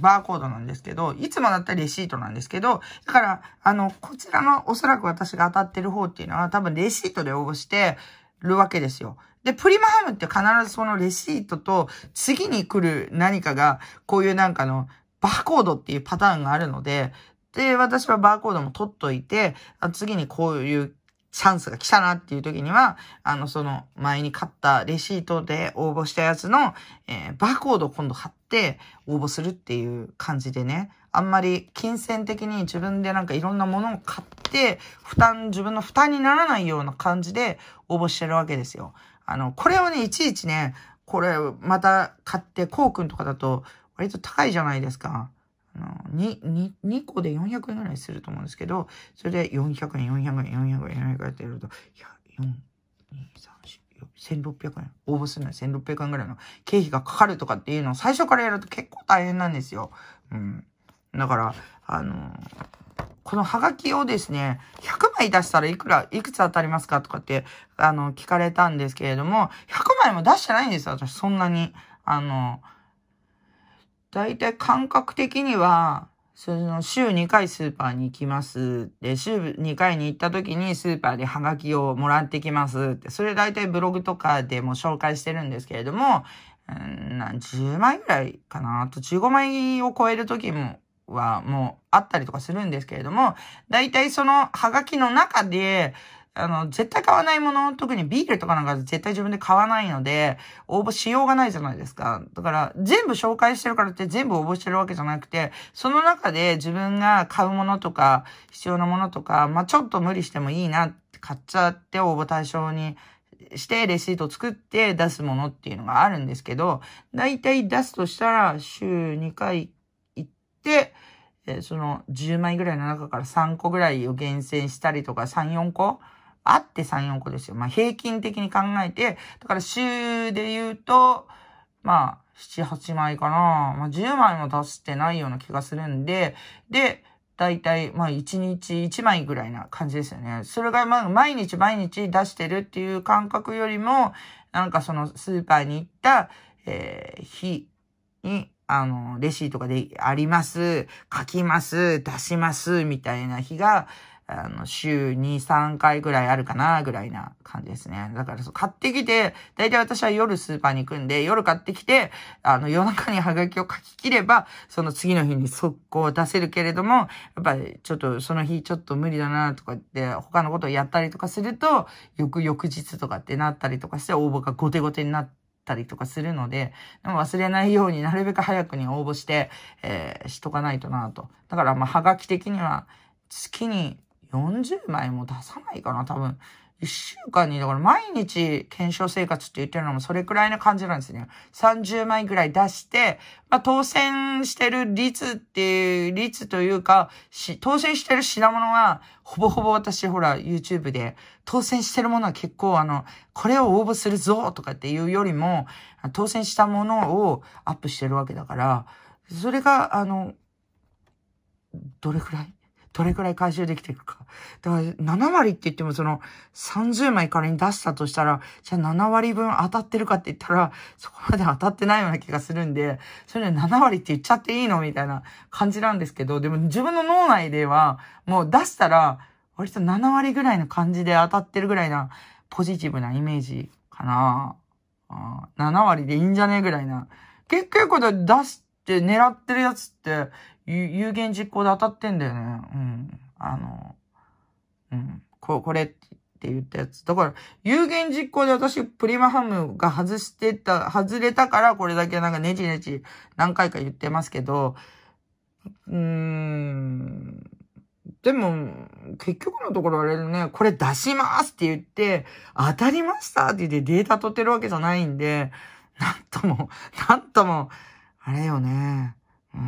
バーコードなんですけど、いつもだったらレシートなんですけど、だから、あの、こちらのおそらく私が当たってる方っていうのは多分レシートで応募してるわけですよ。で、プリマハムって必ずそのレシートと次に来る何かが、こういうなんかのバーコードっていうパターンがあるので、で、私はバーコードも取っといて、あ次にこういうチャンスが来たなっていう時には、あの、その前に買ったレシートで応募したやつの、えー、バーコードを今度貼って応募するっていう感じでね、あんまり金銭的に自分でなんかいろんなものを買って、負担、自分の負担にならないような感じで応募してるわけですよ。あの、これをね、いちいちね、これまた買って、こうくんとかだと割と高いじゃないですか。の、2、2、2個で400円ぐらいすると思うんですけど、それで400円、400円、400円、400円ってやると、4、2、3、4、1600円。応募するのは1600円ぐらいの経費がかかるとかっていうのを最初からやると結構大変なんですよ。うん。だから、あのー、このハガキをですね、100枚出したらいくら、いくつ当たりますかとかって、あの、聞かれたんですけれども、100枚も出してないんですよ、私、そんなに。あの大体感覚的には、その週2回スーパーに行きます。で、週2回に行った時にスーパーでハガキをもらってきます。って、それ大体ブログとかでも紹介してるんですけれども、ん、10枚ぐらいかな。あと15枚を超える時も、はもうあったりとかするんですけれども、大体そのハガキの中で、あの、絶対買わないもの、特にビールとかなんか絶対自分で買わないので、応募しようがないじゃないですか。だから、全部紹介してるからって全部応募してるわけじゃなくて、その中で自分が買うものとか、必要なものとか、まあ、ちょっと無理してもいいなって買っちゃって応募対象にしてレシート作って出すものっていうのがあるんですけど、だいたい出すとしたら週2回行って、その10枚ぐらいの中から3個ぐらいを厳選したりとか3、4個あって3、4個ですよ。まあ、平均的に考えて、だから週で言うと、まあ、7、8枚かな。まあ、10枚も出してないような気がするんで、で、だいたい、まあ、1日1枚ぐらいな感じですよね。それが、まあ、毎日毎日出してるっていう感覚よりも、なんかそのスーパーに行った、えー、日に、あの、レシートがで、あります、書きます、出します、みたいな日が、あの、週2、3回ぐらいあるかな、ぐらいな感じですね。だからそう、買ってきて、だいたい私は夜スーパーに行くんで、夜買ってきて、あの、夜中にハガキを書き切れば、その次の日に速攻出せるけれども、やっぱりちょっと、その日ちょっと無理だな、とかって、他のことをやったりとかすると、翌々日とかってなったりとかして、応募がゴテゴテになって、たりとかするので、でも忘れないようになるべく早くに応募して、えー、しとかないとなと。だからまあ、はがき的には、月に40枚も出さないかな、多分。1週間に、だから毎日検証生活って言ってるのもそれくらいな感じなんですね。30枚ぐらい出して、まあ、当選してる率っていう、率というか、し、当選してる品物は、ほぼほぼ私、ほら、YouTube で、当選してるものは結構、あの、これを応募するぞとかっていうよりも、当選したものをアップしてるわけだから、それが、あの、どれくらいどれくらい回収できていくか。だから、7割って言ってもその、30枚仮に出したとしたら、じゃあ7割分当たってるかって言ったら、そこまで当たってないような気がするんで、それで7割って言っちゃっていいのみたいな感じなんですけど、でも自分の脳内では、もう出したら、割と7割ぐらいの感じで当たってるぐらいな、ポジティブなイメージかな。あ7割でいいんじゃねえぐらいな。結局これ出して狙ってるやつって、有言実行で当たってんだよね。うん。あの、うん。ここれって言ったやつ。だから、有言実行で私、プリマハムが外してた、外れたから、これだけなんかネチネチ何回か言ってますけど、うーん。でも、結局のところあれね、これ出しますって言って、当たりましたって言ってデータ取ってるわけじゃないんで、なんとも、なんとも、あれよね。う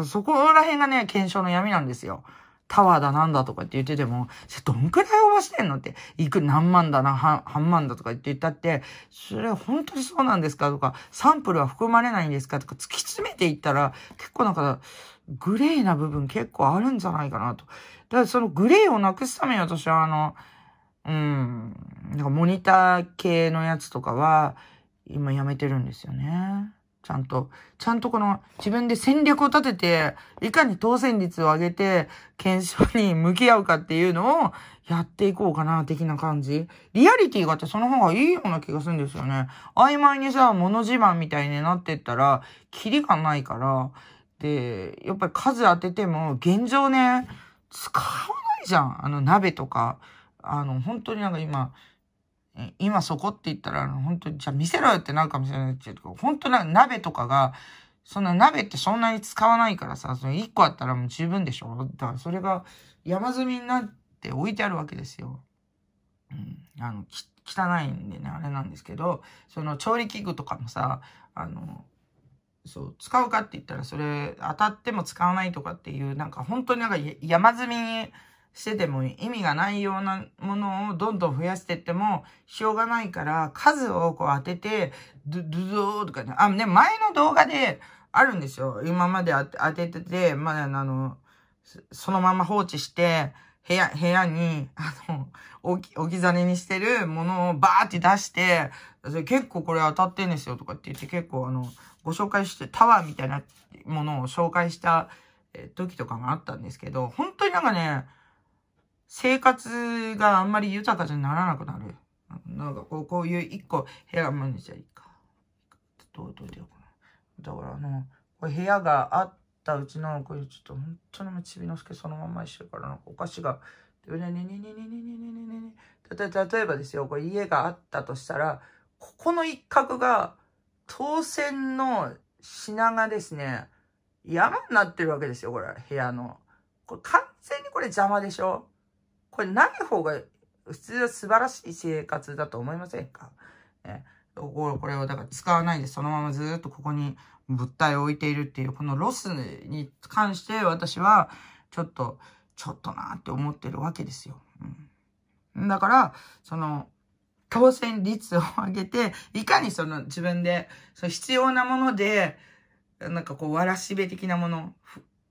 ん。そこら辺がね、検証の闇なんですよ。タワーだなんだとかって言ってても、どんくらい応募してんのって、いく何万だな、半万だとか言って言ったって、それ本当にそうなんですかとか、サンプルは含まれないんですかとか突き詰めていったら、結構なんか、グレーな部分結構あるんじゃないかなと。だからそのグレーをなくすために私はあの、うん、なんかモニター系のやつとかは、今やめてるんですよね。ちゃんと、ちゃんとこの自分で戦略を立てて、いかに当選率を上げて、検証に向き合うかっていうのをやっていこうかな、的な感じ。リアリティがあってその方がいいような気がするんですよね。曖昧にさ、物自慢みたいになってったら、キリがないから、で、やっぱり数当てても、現状ね、使わないじゃん。あの鍋とか。あの、本当になんか今、今そこって言ったら、本当に、じゃあ見せろよってなるかもしれないけど、本当な、鍋とかが、そんな鍋ってそんなに使わないからさ、その1個あったらもう十分でしょだからそれが山積みになって置いてあるわけですよ。うん。あの、汚いんでね、あれなんですけど、その調理器具とかもさ、あの、そう、使うかって言ったらそれ当たっても使わないとかっていう、なんか本当になんか山積みに、してても意味がないようなものをどんどん増やしてってもしょうがないから数をこう当てて、ドゥドゥドーとかね。あ、ね、前の動画であるんですよ。今まで当ててて、まだあの、そのまま放置して、部屋、部屋に、あの、置き、置き去りにしてるものをバーって出して、結構これ当たってんですよとかって言って結構あの、ご紹介して、タワーみたいなものを紹介した時とかがあったんですけど、本当になんかね、生活があんまり豊かじゃならなくなる。なんかこうこういう一個部屋もにじゃいいか。どう、どう出ようかな。だからあの、こ部屋があったうちの、これちょっと本当にちびのすけそのまま一緒から、お菓子が、例えばですよ、これ家があったとしたら、ここの一角が当選の品がですね、山になってるわけですよ、これ、部屋の。これ完全にこれ邪魔でしょこれない方が普通は素晴らしい生活だと思いませんか、ね、これをだから使わないでそのままずっとここに物体を置いているっていうこのロスに関して私はちょっとちょっとなって思ってるわけですよ。うん、だからその当選率を上げていかにその自分でその必要なものでなんかこうわらしべ的なもの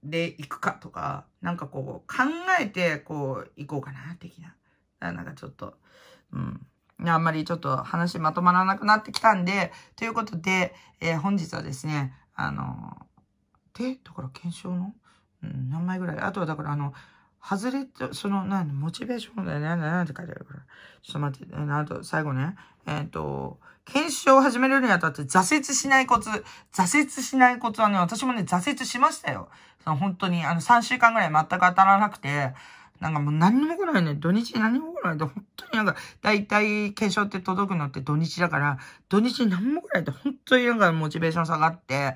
で行くかとか、なんかこう、考えて、こう、行こうかな、的な。なんかちょっと、うん。あんまりちょっと話まとまらなくなってきたんで、ということで、えー、本日はですね、あの、で、だから検証の、うん、何枚ぐらい。あとはだからあの、外れその、なんモチベーションだよね、なんて書いてあるから。ちょっと待って、あと最後ね。えっ、ー、と、検証を始めるにあたって挫折しないコツ。挫折しないコツはね、私もね、挫折しましたよ。その本当に、あの、3週間ぐらい全く当たらなくて、なんかもう何も来ないね。土日何も来ないで、本当になんか、だいたい化粧って届くのって土日だから、土日何も来ないで、本当になんかモチベーション下がって、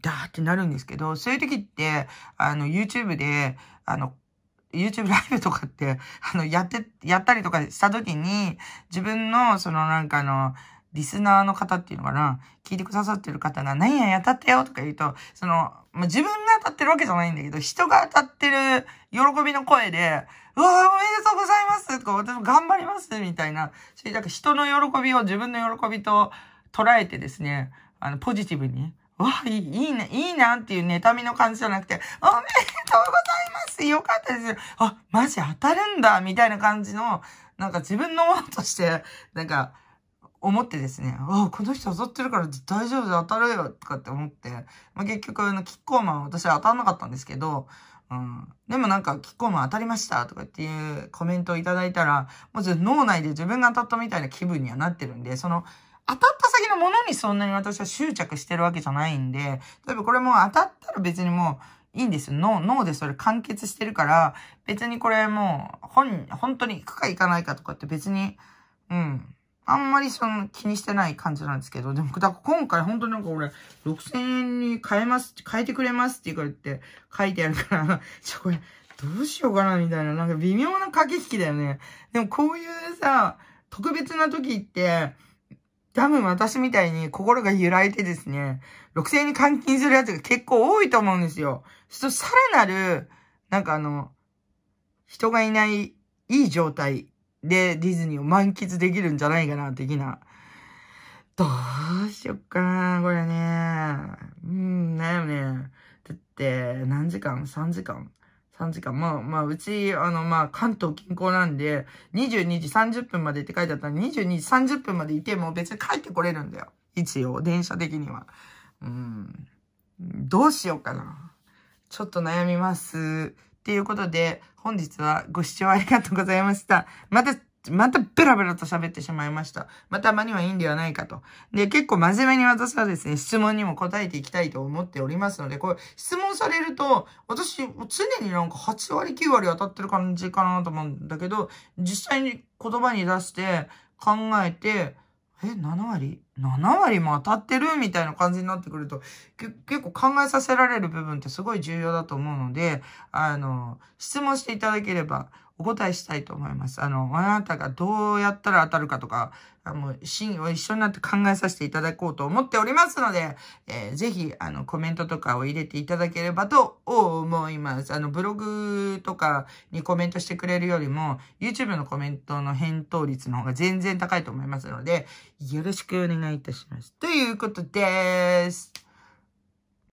だーってなるんですけど、そういう時って、あの、YouTube で、あの、YouTube ライブとかって、あの、やって、やったりとかした時に、自分の、そのなんかの、リスナーの方っていうのかな、聞いてくださってる方が、何や当たったよとか言うと、その、まあ、自分が当たってるわけじゃないんだけど、人が当たってる喜びの声で、うわーおめでとうございますとか、私も頑張りますみたいな、そういうなんか人の喜びを自分の喜びと捉えてですね、あの、ポジティブに、わあ、いい、いいね、いいなっていう妬みの感じじゃなくて、おめでとうございますよかったですあ、マジ当たるんだみたいな感じの、なんか自分のものとして、なんか、思ってですね、ああ、この人当たってるから大丈夫だ、当たるよ、とかって思って、まあ、結局、あの、キッコーマン私は当たんなかったんですけど、うん、でもなんか、キッコーマン当たりましたとかっていうコメントをいただいたら、もう脳内で自分が当たったみたいな気分にはなってるんで、その、当たった先のものにそんなに私は執着してるわけじゃないんで、例えばこれも当たったら別にもういいんですよ。脳、脳でそれ完結してるから、別にこれもう、本、本当に行くか行かないかとかって別に、うん、あんまりその気にしてない感じなんですけど、でも、だから今回本当になんか俺、6000円に変えます、変えてくれますって言われて書いてあるからちょ、これ、どうしようかなみたいな、なんか微妙な駆け引きだよね。でもこういうさ、特別な時って、多分私みたいに心が揺らいでですね、6000円に換金するやつが結構多いと思うんですよ。そとさらなる、なんかあの、人がいない、いい状態で、ディズニーを満喫できるんじゃないかな、的な。どうしよっかな、これね。うん、だよね。だって、何時間 ?3 時間 ?3 時間。まあ、まあ、うち、あの、まあ、関東近郊なんで、22時30分までって書いてあったら、22時30分までいても別に帰ってこれるんだよ。一応、電車的には。うん。どうしようかな。ちょっと悩みます。っていうことで、本日はご視聴ありがとうございました。また、またベラベラと喋ってしまいました。またまにはいいんではないかと。で、結構真面目に私はですね、質問にも答えていきたいと思っておりますので、これ質問されると、私常になんか8割9割当たってる感じかなと思うんだけど、実際に言葉に出して考えて、え、7割 ?7 割も当たってるみたいな感じになってくると、結構考えさせられる部分ってすごい重要だと思うので、あの、質問していただければお答えしたいと思います。あの、あなたがどうやったら当たるかとか、あの、真意を一緒になって考えさせていただこうと思っておりますので、えー、ぜひ、あの、コメントとかを入れていただければと思います。あの、ブログとかにコメントしてくれるよりも、YouTube のコメントの返答率の方が全然高いと思いますので、よろしくお願いいたします。ということです。